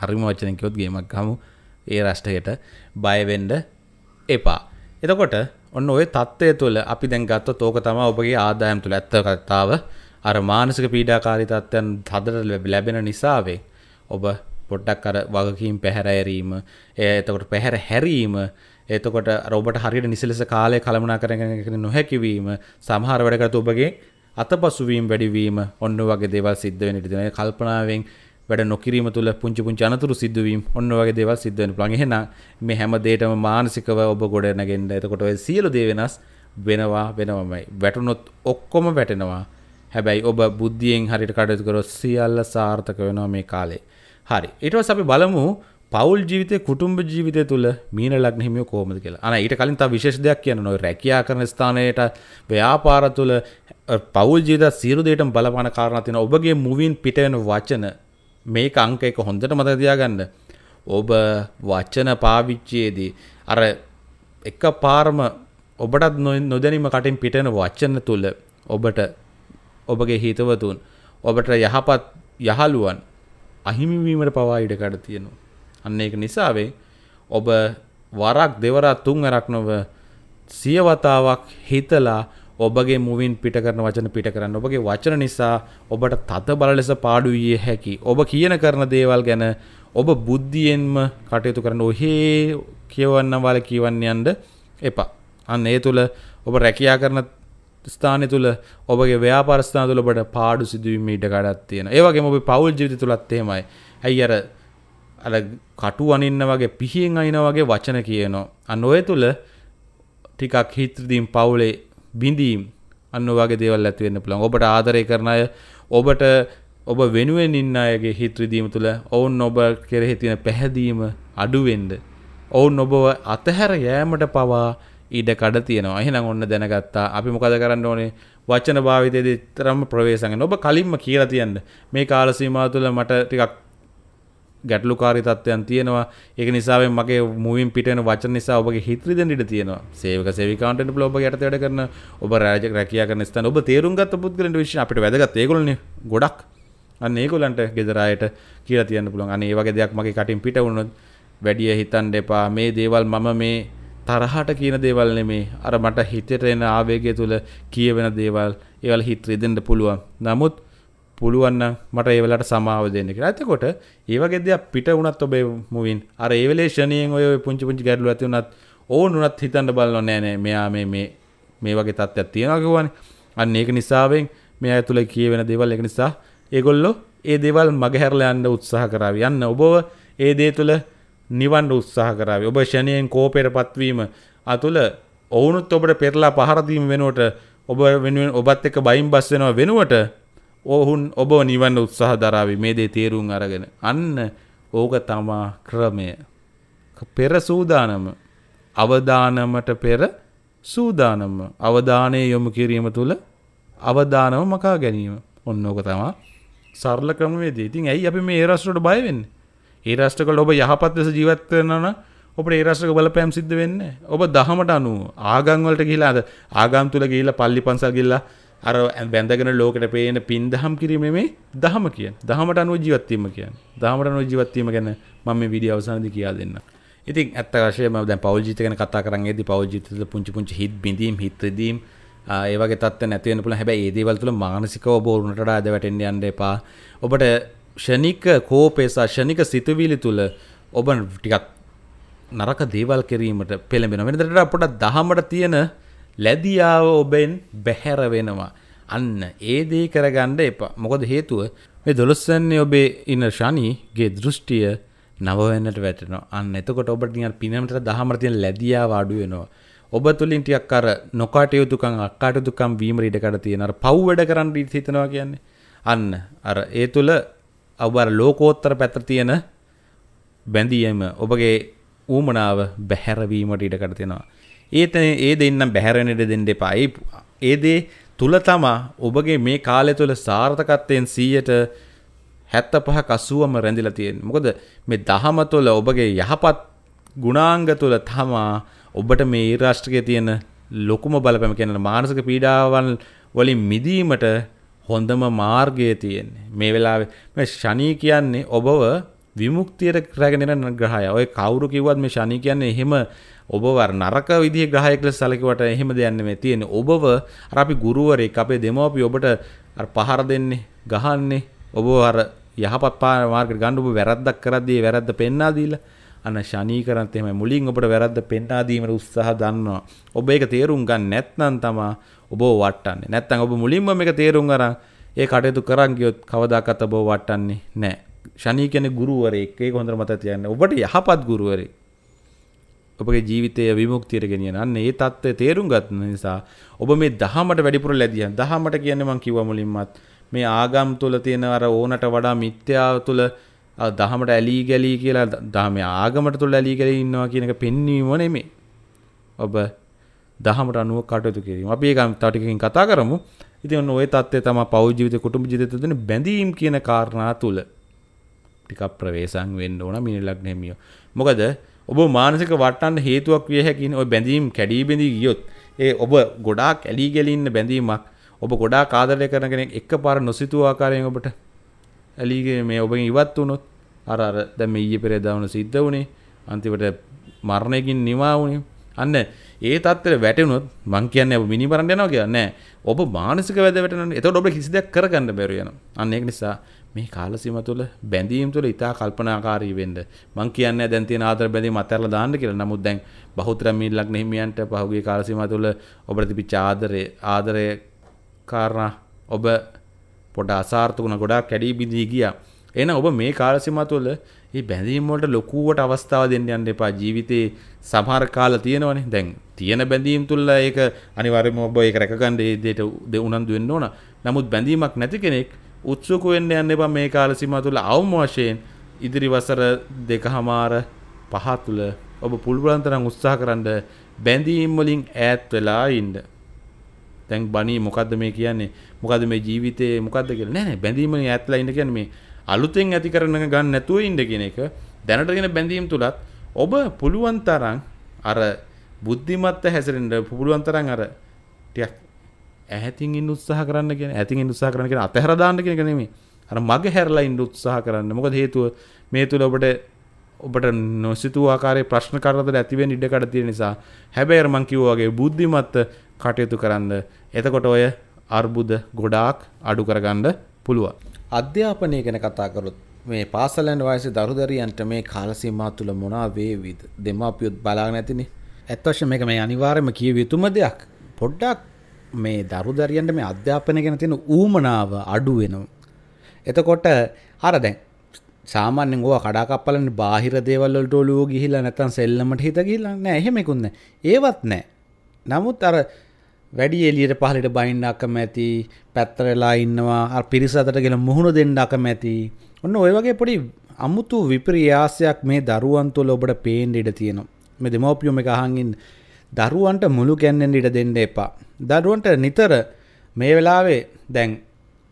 හරිම වචනෙන් කිව්වොත් ගේමක් ගහමු. ඒ රැස්ටකට බයවෙන්ඩ එපා. එතකොට ඔන්න ඔය තත්වය තුළ අපි දැන් ගත්ත තෝක තම ඔබගේ ආදායම් තුළ ඇත්ත කත්තාව අර මානසික පීඩාකාරී තත්ත්වයන් හදර ලැබෙන නිසාවේ ඔබ පොඩ්ඩක් අර වගකීම් පැහැරඇරීම එතකොට පැහැර හැරීම එතකොට රෝබට හරිට නිසිලෙස කාලය කළමනා කරගෙන නොහැකිවීම සමහර වැඩකට ඔබගේ අත පසුවීම් වැඩිවීම ඔන්න වගේ දේවල් සිද්ධ වෙන ටිදන කල්පනාවෙන් වැඩ නොකිරීම තුළ පුංචි පුංචි අනතුරු සිද්ධවීම් ඔන්න වගේ දේවල් සිද්ධ වෙන්න පුළුවන්. එහෙනම් මේ හැම දෙයකම මානසිකව ඔබ ගොඩ නැගෙන්න. එතකොට ඔය සියලු දේ වෙනස් වෙනවා වෙනවමයි. වැටුනොත් ඔක්කොම වැටෙනවා. හැබැයි ඔබ බුද්ධියෙන් හරියට කටයුතු කරොත් සියල්ල සාර්ථක වෙනවා මේ කාලේ. හරි. ඊට පස්සේ අපි බලමු පවුල් ජීවිතේ කුටුම්බ ජීවිතය තුළ මීන ලග්න හිමියෝ කොහොමද කියලා. අනේ ඊට කලින් තව විශේෂ දෙයක් කියන්න ඕනේ. රැකියා කරන ස්ථානයේට ව්‍යාපාර තුළ පවුල් ජීවිත සියලු දෙයකටම බලපාන කාරණා තියෙනවා. ඔබගේ මුවින් පිට වෙන වචන මේ අංක එක හොඳට මතක තියාගන්න. ඔබ වචන පාවිච්චියේදී අර එක පාරම ඔබටත් නොදැනීම කටින් පිටන වචන තුල ඔබට ඔබගේ හිතවතුන් ඔබට යහපත් යහළුවන් අහිමිවීමට පවා ඉඩකඩ තියෙනවා. අන්න ඒක නිසාවේ ඔබ වරක් දෙවරක් තුන් වරක් නොව සියවතාවක් හිතලා ඔබගේ මුවින් පිට කරන වචන පිට කරන්න ඔබගේ වචන නිසා ඔබට තත බල ලෙස පාඩුවිය හැකි ඔබ කියන කරන දේවල් ගැන ඔබ බුද්ධියෙන්ම කටයුතු කරන්න ඔහේ කියවන්න වල කියවන්න යන්ඩ එපා අන්න ඒ තුළ ඔබ රැකයා කරන ස්ථානය තුළ ඔබගේ ව්‍යාපරස්ථාන තුළබට පාඩු සිදුවීම ඊට ගඩත් තියෙන ඒවගේ ඔබ පවුල් ජීවිත තුළත් එහෙමයි ඇයි අර අර කටු අනින්න වගේ පිහියෙන් අයින වගේ වචන කියනවා අන්න ඔය තුළ ටිකක් හිත්‍රදීම් පවුලේ බිඳීම් අන්න වගේ දේවල් ඇති වෙන්න පුළුවන්. ඔබට ආදරය කරන අය ඔබට ඔබ වෙනුවෙන් ඉන්න අයගේ හිත රිදීම තුළ ඔවුන් ඔබ කෙරෙහි තියෙන පැහැදීම අඩු වෙන්න ඔවුන් ඔබව අතහැර යෑමට පවා ඉඩ කඩ තියෙනවා. එහෙනම් ඔන්න දැනගත්තා. අපි මොකද කරන්න ඕනේ? වචන භාවිතයේදී තරම් ප්‍රවේශයෙන් ඔබ කලින්ම කියලා තියන්න. මේ කාල සීමාව තුළ මට ටිකක් ගැටලුකාරි තත්ත්වයන් තියෙනවා ඒක නිසාවෙන් මගේ මුවින් පිටෙන වචන නිසා ඔබගේ හිත්‍රි දෙන්න ඉඩ තියෙනවා සේවක සේවිකාන්ට බල ඔබ යටතේ වැඩ කරන ඔබ රාජ රැකියා කරන ස්ථාන ඔබ තේරුම් ගත්ත පුද්ගලයන් විශ්ව අපිට වැදගත් ඒගොල්ලනේ ගොඩක් අන්න ඒගොල්ලන්ට ගෙදරායට කියලා තියන්න පුළුවන් අනේ ඒ වගේ දෙයක් මගේ කටින් පිට වුණොත් වැඩිය හිතන්න එපා මේ දේවල් මම මේ තරහට කියන දේවල් නෙමේ අර මට හිතට එන ආවේගය තුල කියවෙන දේවල් ඒවල් හිත රිදෙන්න පුළුවන් නමුත් පුළුවන්න මට ඒවලට සමාව දෙන්නෙක ඇතකොට ඒවගේද පිට වනත් ඔබේ මුවින් අර ඒවලේෂණයෙන් ඔය පුංචි පුංචි ගැඩලු ඇති වනත් ඕන වනත් හිතන්ට බලන්න නෑනෑ මෙයා මේ මේ මේ වගේ තත්ත්යක් තියෙනගවන් අන්න ඒක නිසාවෙන් මේ ඇතුළ කියවෙන දෙවල් එක නිසා ඒගොල්ලො ඒ දෙවල් මගහැරල යන්න උත්සාහ කරාව යන්න ඔබව ඒ දේ තුළ නිවන්ඩ උත්සාහ කරාව ඔබ ෂණයෙන් කෝපෙර පත්වීම අතුළ ඔවුනුත් ඔබට පෙරලා පහරදීම වෙනුවට ඔබ වෙනුවෙන් ඔබත් එක බයිම් බස් වෙනවා වෙනුවට ඔහුන් ඔබ නිවන්න උත්සාහ දරාවි මේ දේ තේරුම් අරගෙන අන්න ඕක තමා ක්‍රමය පෙර සූදානම අවදානමට පෙර සූදානම අවධානය යොමු කිරීම තුළ අවධානම මකා ගැනීම ඔන්න ඕක තමා සරල ක්‍රමවේදී. ඉතින් ඇයි අපි මේ රාෂ්ට්‍රයට බය වෙන්නේ? ඒ රාෂ්ට්‍රවල ඔබ යහපත් ලෙස ජීවත් වෙනවා නම් ඔබට ඒ රාෂ්ට්‍රක බලපෑම් සිද්ධ වෙන්නේ. ඔබ දහමට අනුව ආගම් වලට ගිහිලා ආගම් තුල ගිහිලා පල්ලි පන්සල් ගිහිලා අර බැඳගෙන ලෝකට පේන පින් දහම් කිරීමේ දහම කිය දහමට අනුව ජීවත්වීම කියන් දහමට අනුව ජීවත්වීම ගැන මම විඩිය අවසානද කියා දෙන්න ඉතින් ඇත්ත වශයම දැ පවජිත ගැන කතා කරන්නේදී පවජිතද පුංචි පුංචි හිත් බිඳීම් හිත්‍රදීම් ඒවගේ තත් නැතිවෙන පුළ හැබැයි ඒදේවල්තුල මානසිකව බෝරුණට අද වැටෙන්ඩ අන්ඩ එපා ඔබට ෂණික කෝපේසා ෂණික සිතුවිලි තුළ ඔබ ටිකක් නරක දේවල් කිරීමට පෙළඹෙන වෙනදට අපට දහමට තියෙන ලැදියාව ඔබෙන් බැහැර වෙනවා. අන්න ඒ දේ කරගන්න එපා. මොකද හේතුව මේ දොළොස්සන්නේ ඔබේ ඉන්න ශනිගේ දෘෂ්ටිය නවවෙන්නට වැටෙනවා. අන්න එතකොට ඔබට නිකන් පිනමට දහමට තියෙන ලැදියාව අඩු වෙනවා. ඔබ තුළින් ටිකක් අර නොකටයුතුකම් අක්කටයුතුකම් වීම ඉඩකට තියෙන අර පව් වැඩ කරන්න ඉඩ හිතනවා කියන්නේ. අන්න අර ඒ තුළ අවබර ලෝකෝත්තර පැත්‍ර තියෙන බැඳියම ඔබගේ ඌමනාව බැහැරවීමට ඉඩකට තියෙනවා. ඒත ඒ දෙන්නම් බැහැරණට දෙන්න එපායි ඒදේ තුළ තමා ඔබගේ මේ කාලය තුළ සාර්ථකත්වයෙන් සීයට හැත්ත පහ කසුවම රැඳිල තියෙන් මොකද මේ දහම තුළ ඔබගේ යහපත් ගුණාංග තුළ තමා ඔබට මේ ඒරාෂ්ට්‍රකය තියෙන ලොකුම බලපැම කියන මානසක පීඩාවන් වලින් මිදීමට හොඳම මාර්ගය තියෙන්නේ මේ වෙලාවේ මේ ශනී කියන්නේ ඔබව විමුක්තියට රැගෙනෙන ග්‍රහය. ඔය කවුරු කිව්වත් මේ ශනි කියන්නේ එහෙම ඔබව නරක විදිහේ ග්‍රහයෙක් ලෙස සැලකුවට එහෙම දෙයක් නෙමෙයි තියෙන්නේ. ඔබව අර අපි ගුරුවරයෙක් අපේ දෙමව්පිය ඔබට අර පහර දෙන්නේ, ගහන්නේ, ඔබව අර යහපත් මාර්ගයට ගන්න ඔබ වැරද්දක් කරද්දී වැරද්ද පෙන්වා දීලා අන ශනි කරන්ත් එහෙමයි මුලින් ඔබට වැරද්ද පෙන්වා දීමට උත්සාහ දන්නවා. ඔබ ඒක තේරුම් ගන්න නැත්නම් තමයි ඔබව වටන්නේ. නැත්නම් ඔබ මුලින්ම මේක තේරුම් අරන් ඒ කටයුතු කරන් ගියොත් කවදාකවත් ඔබව වටන්නේ නැහැ. ශනී කෙන ගුරුවරෙක් ඒ හොඳ මත තියන්න ඔබට යහපත් ගුරුවරේ ඔබගේ ජීවිතය විමුක්තියට ගෙනියන අන්න ඒ தත්ත්වය තේරුම් ගත් නිසා ඔබ මේ දහමට වැඩිපුර ලැබියන් දහමට කියන්නේ මම කිව්වා මුලින්මත් මේ ආගම් තුල තියෙන අර ඕනට වඩා මිත්‍යාව තුල දහමට ඇලී ගැලී කියලා දහමේ ආගමට තුල ඇලී ගැලී ඉන්නවා කියන එක පෙන්වීම නෙමෙයි ඔබ දහමට අනුව කටයුතු කිරීම අපි ඒක තව ටිකකින් කතා කරමු ඉතින් ඔය தත්ත්වය තමයි පෞද්ගලික ජීවිත කුටුම්බ ජීවිත තුළ බැඳීම් කියන කාරණා තුල ටිකක් ප්‍රවේශම් වෙන්න ඕන මිනිල් ලග්න හිමියෝ. මොකද ඔබ මානසික වටන්න හේතුවක් විය හැකිනේ ඔය බැඳීම් කැඩී බැඳී ගියොත් ඒ ඔබ ගොඩාක් ඇලී ගැලී ඉන්න බැඳීමක් ඔබ ගොඩාක් ආදරය කරන කෙනෙක් එකපාර නොසිතූ ආකාරයෙන් ඔබට ඇලීගේ මේ ඔබෙන් ඉවත් වුණොත් අර අර දැන් මේ ඊයේ පෙරේදා වුණ සිද්ධ වුණේ අන්තිමට මරණයකින් නිවා වුණේ අන්න ඒ තත්ත්වෙට වැටුණොත් මං කියන්නේ ඔබ මිනි මරන්න යනවා කියලා නෑ. ඔබ මානසික වැද වැටෙනවා. එතකොට ඔබ කිසි දෙයක් කරගන්න බැරුව යනවා. අන්න ඒක නිසා මේ කාලසීම තුළ බැඳීම් තුළ ඉතා කල්පනාකාරී වෙන්න මං කියන්නේ දැන් තියෙන ආදර බැඳීම් අතහැරලා දාන්න කියලා. නමුත් දැන් බහුතර මිල්ලක් හිමියන්ට පහුගිය කාලසීම තුළ ඔබට තිබිච්ච ආදරේ ආදරය කාරණා ඔබ පොඩ අසාර්ථක වුණා ගොඩාක් කැඩී බිඳී ගියා. එහෙනම් ඔබ මේ කාලසීමා තුළ මේ බැඳීම් වලට ලොකුවට අවස්ථාව දෙන්න යන්න එපා. ජීවිතේ සමහර කාල තියෙනවනේ. දැන් තියෙන බැඳීම් තුළ ඒක අනිවාර්යයෙන්ම ඔබ ඒක රැකගන්න ඒ දෙයට උනන්දු වෙන්න ඕන. නමුත් බැඳීමක් නැති කෙනෙක් උත්සුක වෙන්න යන්න එපා මේ කාල සීමාව තුළ අවම වශයෙන් ඉදිරි වසර දෙකහමාර පහ තුළ ඔබ පුළුවන් තරම් උත්සාහ කරන්න බැඳීම් වලින් ඈත් වෙලා ඉන්න. දැන් බණී මොකද්ද මේ කියන්නේ? මොකද්ද මේ ජීවිතේ මොකද්ද කියලා? නෑ නෑ බැඳීම් වලින් ඈත් වෙලා ඉන්න කියන්නේ මේ අලුතෙන් ඇති කරන ගන්න නැතුව ඉන්න කියන එක. දැනටගෙන බැඳීම් තුලත් ඔබ පුළුවන් තරම් අර බුද්ධිමත්ව හැසිරෙන්න පුළුවන් තරම් අර ටිකක් ඇහැතින් ඉන්න උත්සාහ කරන්න කියන ඇතින් ඉන්න උත්සාහ කරන්න කියන අතහැර දාන්න කියන එක නෙමෙයි. අර මග හැරලා ඉන්න උත්සාහ කරන්න. මොකද හේතුව මේ තුල ඔබට ඔබට නොසිතු ආකාරයේ ප්‍රශ්න කරදර ඇති වෙන්න ඉඩ කඩ තියෙන නිසා. හැබැයි අර මං කිව්වා වගේ බුද්ධිමත් කටයුතු කරන්න. එතකොට ඔය අර්බුද ගොඩාක් අඩු කරගන්න පුළුවන්. අධ්‍යාපනය ගැන කතා කරොත් මේ පාසලන් වයසේ දරුදරියන්ට මේ කාලසීමා තුල මොනවා වේවිද? දෙමාපියොත් බලාගෙන ඇතිනේ. ඇත්වශයෙන් මේක මේ අනිවාර්යම කිය යුතුම දෙයක්. පොඩ්ඩක් මේ දරු දරියන්ට මේ අධ්‍යාපනය ගැන තියෙන ඌමනාව අඩු වෙනවා. එතකොට අර දැන් සාමාන්‍යෙන් ඕවා කඩාකප්පලන බාහිර දේවල් වලට ඔලුව ගිහිලා නැත්නම් සෙල්ලමට හිත ගිහිලා නෑ එහෙමකුත් නෑ. ඒවත් නෑ. නමුත් අර වැඩි එලියට පහලට බයින්න අකමැති පැත්තරලා ඉන්නවා අර පිරිස අතට ගෙන මුහුණ දෙන්න අකමැති. ඔන්න ඔය වගේ පොඩි අමුතු විප්‍රියාසයක් මේ දරුවන් තුළ ඔබට පේන්න ඉඩ තියෙනවා. මේ දෙමෝපියුම එක අහංගින් දරුවන්ට මුළු කැන්නෙන් ඉඩ දෙන්න එපා. දරුවන්ට නිතර මේ වෙලාවේ දැන්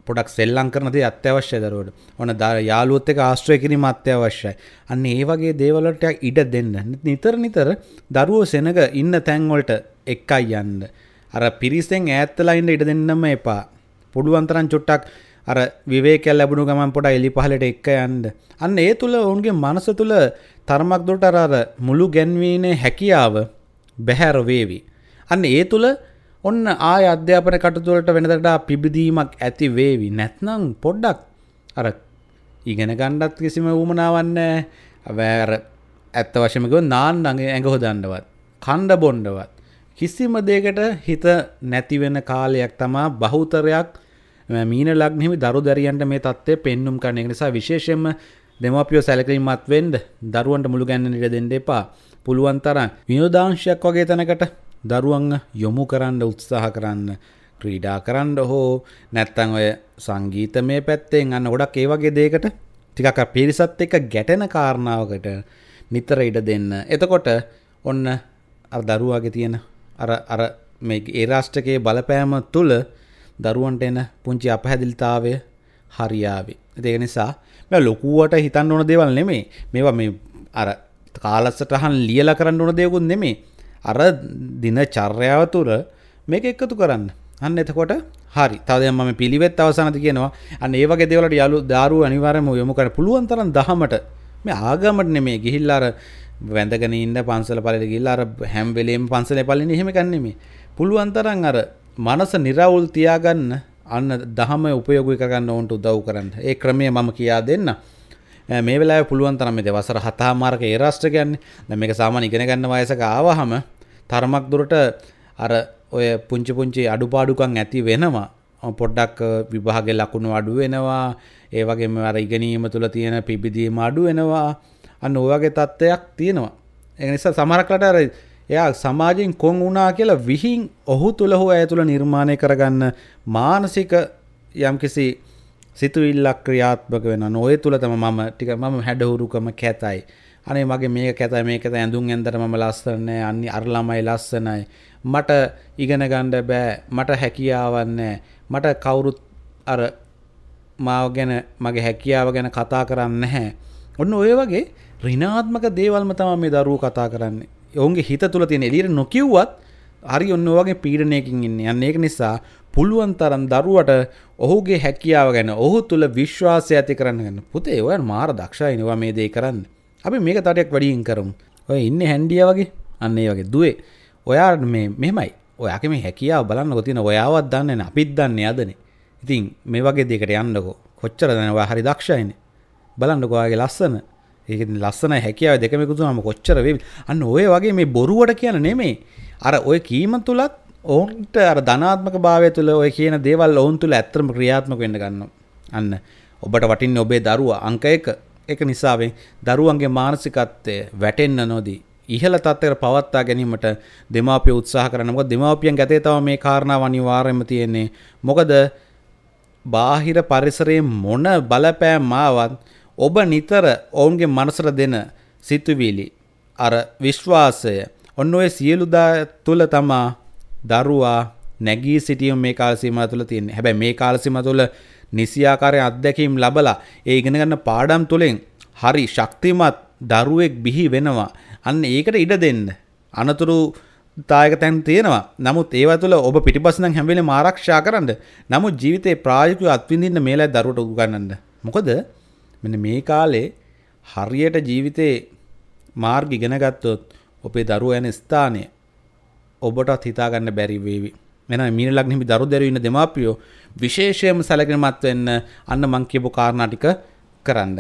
පොඩක් සෙල්ලම් කරන දේ අත්‍යවශ්‍යයි දරුවට. ඔන්න යාළුවොත් එක්ක ආශ්‍රය කිරීම අත්‍යවශ්‍යයි. අන්න ඒ වගේ දේවල් වලට ඉඩ දෙන්න. නිතර නිතර දරුවෝ සෙනග ඉන්න තැන් වලට එකයි යන්න. අර පිරිසෙන් ඈත්ලා ඉන්න ඉඩ දෙන්නම එපා. පුළුවන් තරම් චුට්ටක් අර විවේකයක් ලැබුණු ගමන් පොඩ එලි පහලට එක්ක යන්න. අන්න ඒ තුල ඔවුන්ගේ මනස තුල තරමක් දුරට අර මුළු ගැන්වීමේ හැකියාව බැහැරවේවි. අන්න ඒ තුළ ඔන්න ආය අධ්‍යාපන කටතුවලට වෙනදටා පිබිදීමක් ඇති වේවි නැත්නම් පොඩ්ඩක් අර ඉගෙන ගණ්ඩත් කිසිම වූමනාවන්න වැෑර ඇත්ත වශමක නාන් අගේ ඇඟ හොදන්නවත් කණ්ඩ බොන්්ඩවත් කිසිම දෙකට හිත නැතිවෙන කාලයක් තමා බහුතරයක් මීන ලක්නෙමි දරු දැරියන්ට මේ තත්වේ පෙන්නුම් කරනෙ නිසා විශේෂෙන්ම දෙමපියෝ සැලකීමත් වෙන්ඩ දරුවන්ට මුළු ගැන්න නිට දෙන්න එපා පුළුවන් තරම් විනෝදාංශයක් වගේ තැනකට දරුවන් යොමු කරන්න උත්සාහ කරන්න ක්‍රීඩා කරන්න හෝ නැත්තං ඔය සංගීතමය පැත්තෙන් අන්න ගොඩක් ඒ වගේ දේකට ටිකක් පිරිසත් එක ගැටෙන කාරණාවකට නිතර ඉඩ දෙන්න. එතකොට ඔන්න අර දරුවාගේ තියෙන අර අර මේ ඒ රාෂ්ටකයේ බලපෑම තුළ දරුවන්ට එන පුංචි අපහැදිලිතාවය හරියාවේ. ඒක නිසා මේ ලොකුවට හිතන්න ඕන දේවල් නෙමෙයි. මේවා මේ අර කාලස්සටහන් ලියල කරන්න ඕන දෙයකුත් නෙමේ අර දින චර්යාව තුළ මේක එක්කතු කරන්න අන්න එතකොට හරි තදම පිළිවෙත් අවසනති කියනවා අන්න ඒවගේ දෙවලට යාලු දාරු අනිවාරම යොමුකට පුළුවන්තරන් දහමට මේ ආගමට නෙමේ ගිහිල්ලාර වැඳගෙන ඉන්න පන්සල පලට ගිල්ලාර හැම්වෙලේම් පන්සල පලින් එහෙම කන්නෙමේ පුළුවන්තරන් අර මනස නිරවුල් තියාගන්න අන්න දහම උපයෝගි කරන්න ඔවන්ට උදව් කරන්න ඒ ක්‍රමය මම කියා දෙන්න මේ වෙලා පුළුවන් තරම දෙවසර හතා මාර්ක ඒ රාෂ්ට්‍ර ගන්න මේක සාමාන්‍ය ඉගෙන ගන්න වයසක ආවහම තරමක් දුරට අර ඔය පුංචි පුංචි අඩුපාඩුකම් ඇති වෙනවා පොඩ්ඩක් විභාගේ ලකුණු අඩු වෙනවා ඒ වගේම අර ඉගෙනීම තුළ තියෙන පිබිදීම අඩු වෙනවා අන්න ඔය වගේ තත්ත්වයක් තියෙනවා ඒ නිසා සමහරකට අර එයා සමාජයෙන් කොන් වුණා කියලා විහිං ඔහු තුල හෝ ඇය තුල නිර්මාණය කරගන්න මානසික යම්කිසි සිතුවිල්ලක් ක්‍රියාත්මක වෙන නොය තුළ තම මම ටික මම හැඩහුරුකම කැතයි අනේ මගේ මේක කැත මේකත ඇඳුම් ඇන්දර මම ලස්සරනෑ අන්න අරලාමයි ලස්සනයි මට ඉගෙන ගණ්ඩ බෑ මට හැකියාවන්නේ මට කවුරුත් අර මාව ගැන මගේ හැකියාව ගැන කතා කරන්න හැ ඔන්න ඔය වගේ රිනාත්මක දේවල්ම තම මේ දරුව කතා කරන්න ඔවුන්ගේ හිත තුළ තියෙන එලිර නොකිව්වත් හරි ඔන්න වගේ පීඩනයකින් ඉන්න යන්න ඒක නිසා පුළුවන් තරන් දරුවට ඔහුගේ හැකියාව ගැන ඔහු තුළ විශ්වාසය ඇති කරන්නගන්න පුතේ ඔයන් මාර දක්ෂා එනවා මේ දේ කරන්න අපි මේක තටයක් වැඩියෙන් කරම් ඔය ඉන්න හැන්ඩිය වගේ අන්නේ වගේ දුවේ ඔයාට මේ මෙමයි ඔයාක මේ හැකියාව බලන්න ගොතින ඔයාවත් දන්නන අපිත් දන්න අදන ඉතින් මේ වගේ දෙකට යන්නකෝ කොච්චර දනවා හරි දක්ෂයින බලන්නකොයාගේ ලස්සන ඒක ලස්සන හැකියාව දෙකමකුතුනම කොච්චර වේ අන්න ඔය වගේ මේ බොරුවට කියන නෙමේ අර ඔය කීම තුළත් ඔවුන්ට අර ධනාත්මක භාවය තුළ ඔය කියන දේවල් ඔවුන් තුළ ඇත්තම ක්‍රියාත්මක වෙන්න ගන්න. අන්න ඔබට වටින්නේ ඔබේ දරුවා අංක එක ඒක නිසාවෙන් දරුවන්ගේ මානසිකත්වය වැටෙන්න නොදී ඉහළ තත්ත්වයකට පවත්වා ගැනීමට දෙමාපිය උත්සාහ කරනවා. මොකද දෙමාපියන් ගැතේ තම මේ කාරණාව අනිවාර්යයෙන්ම තියෙන්නේ. මොකද බාහිර පරිසරයේ මොන බලපෑම් ආවත් ඔබ නිතර ඔවුන්ගේ මනසට දෙන සිතුවිලි අර විශ්වාසය ඔන්න ඔය සියලු දා තුළ තමා දරුවා නැගී සිටියම් මේ කාලසීම තුළ තියෙන හැබැයි මේ කාලසීම තුළ නිසියාකාරය අත්දැකීම් ලබලා ඒ ඉගෙන ගන්න පාඩම් තුළින් හරි ශක්තිමත් දරුවෙක් බිහි වෙනවා අන්න ඒකට ඉඩ දෙන්න අනතුරු දායක තැන් තියෙනවා නමුත් ඒව තුළ ඔබ පිටිපස්සෙන් හැම වෙලේම ආරක්ෂා කරන්න නමුත් ජීවිතේ ප්‍රායෝගිකව අත්විඳින්න මේලයි දරුවට උගන්වන්න මොකද මෙන්න මේ කාලේ හරියට ජීවිතේ මාර්ග ඉගෙන ගත්තොත් ඔබේ දරුවා යන ස්ථානය ඔබටත් හිතාගන්න බැරි වේවි. එන මීන ලග්නෙහි දරු දැරු ඉන්න දෙමාපියෝ විශේෂයෙන්ම සැලකිලිමත් වෙන්න අන්න මං කියපු කාරණා ටික කරන්න.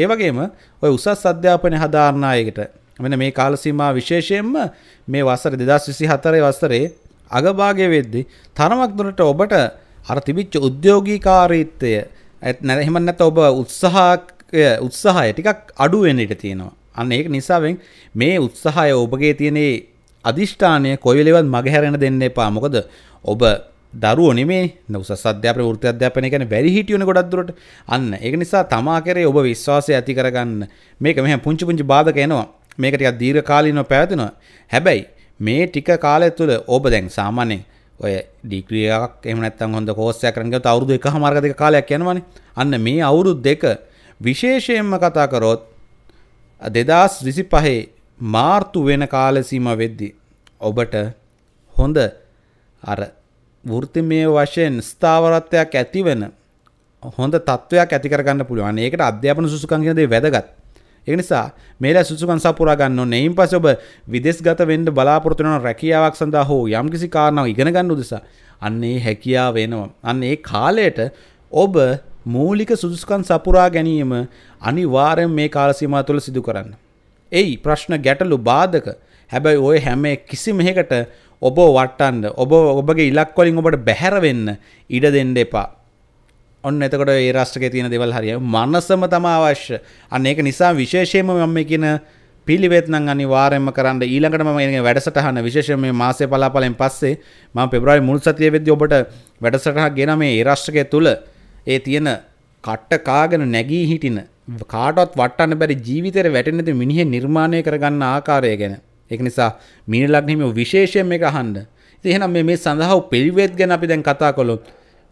ඒ වගේම ඔය උසස් අධ්‍යාපනය හදාරන අයකට මෙන්න මේ කාල සීමාව විශේෂයෙන්ම මේ වසර 2024 වසරේ අගභාගයේ වෙද්දී තරමක් දුරට ඔබට අර තිබිච්ච උද්‍යෝගීකාරීත්වය එහෙම නැත්නම් ඔබ උත්සාහය උත්සාහය ටිකක් අඩු වෙන්න ඉඩ තියෙනවා. අන්න ඒක නිසාවෙන් මේ උත්සාහය ඔබගේ තියෙන අධිෂ්ඨානය කොයිලෙවත් මගහැරෙන දෙන්න එපා මොකද ඔබ දරුවෝ නෙමේ නොසස් අධ්‍යාපන වෘත්ති අධ්‍යාපනය ගැන වැඩි හිටියන ගොඩක් දුරට අන්න ඒක නිසා තමා කරේ ඔබ විශ්වාසය ඇති කරගන්න මේක මෙහෙම පුංචි පුංචි බාධක එනවා මේක ටිකක් දීර්ඝකාලීනව පැවතෙනවා හැබැයි මේ ටික කාලය තුළ ඔබ දැන් සාමාන්‍යයෙන් ඔය ඩිග්‍රියක් එහෙම නැත්නම් හොඳ කෝස් එකක් කරන්න ගියොත් අවුරුදු එකහමාරක දෙක කාලයක් යනවනේ අන්න මේ අවුරුදු දෙක විශේෂයෙන්ම කතා කරොත් 2025 මාර්තු වෙන කාල සීමාව වෙද්දී ඔබට හොඳ අර වෘත්තිමය වශයෙන් ස්ථාවරත්වයක් ඇතිවෙන හොඳ තත්ත්වයක් ඇති කරගන්න පුළුවන්. ඒකට අධ්‍යාපන සුසුකම් කියන දේ වැදගත්. ඒ නිසා මේලා සුසුකම් සපුරා ගන්න ඕනේ. ඊයින් පස්සේ ඔබ විදේශගත වෙන්න බලාපොරොත්තු වෙන රැකියාවක් සඳහා හෝ යම්කිසි කාරණාවක් ඉගෙන ගන්න උදෙසා අන්න ඒ හැකියාව වෙනවා. අන්න ඒ කාලයට ඔබ මූලික සුදුසුකම් සපුරා ගැනීම අනිවාර්යෙන් මේ කාල සීමාව තුළ සිදු කරන්න. එයි ප්‍රශ්න ගැටලු බාධක හැබැයි ඔය හැම කිසි මෙහකට ඔබ වට්ටන්ඩ ඔබ ඔබගේ ඉලක්වලින් ඔබට බැහැරවෙන්න ඉඩ දෙන්න එපා ඔන්න එතකොට ඒ රාෂ්ටක තියෙන දෙවල් හරිය මනසම තම අවශ්‍ය අන්න ඒක නිසා විශේෂයම මම කියන පිළිවෙත්නං අනිවාරයම කරන්න ඊළඟට ම ඒ වැඩසටහන විශේෂම මාසය පලාපලෙන් පස්සේ ම පෙබරයි මුල් සතිය වෙද්‍ය ඔබට වැඩසටහ ගෙන මේ ඒරශ්ටකය තුළ ඒ තියෙන කට්ට කාගෙන නැගී හිටින කාටොත් වටන්න බැරි ජීවිතර වැටනති මිනිහ නිර්මාණය කරගන්න ආකාරය ගැන ඒක නිසා මීන ලග්න හිමියෝ විශේෂයෙන් මේක අහන්න. ඉතින් එහෙනම් මේ මේ සඳහා පිළිවෙත් ගැන අපි දැන් කතා කළොත්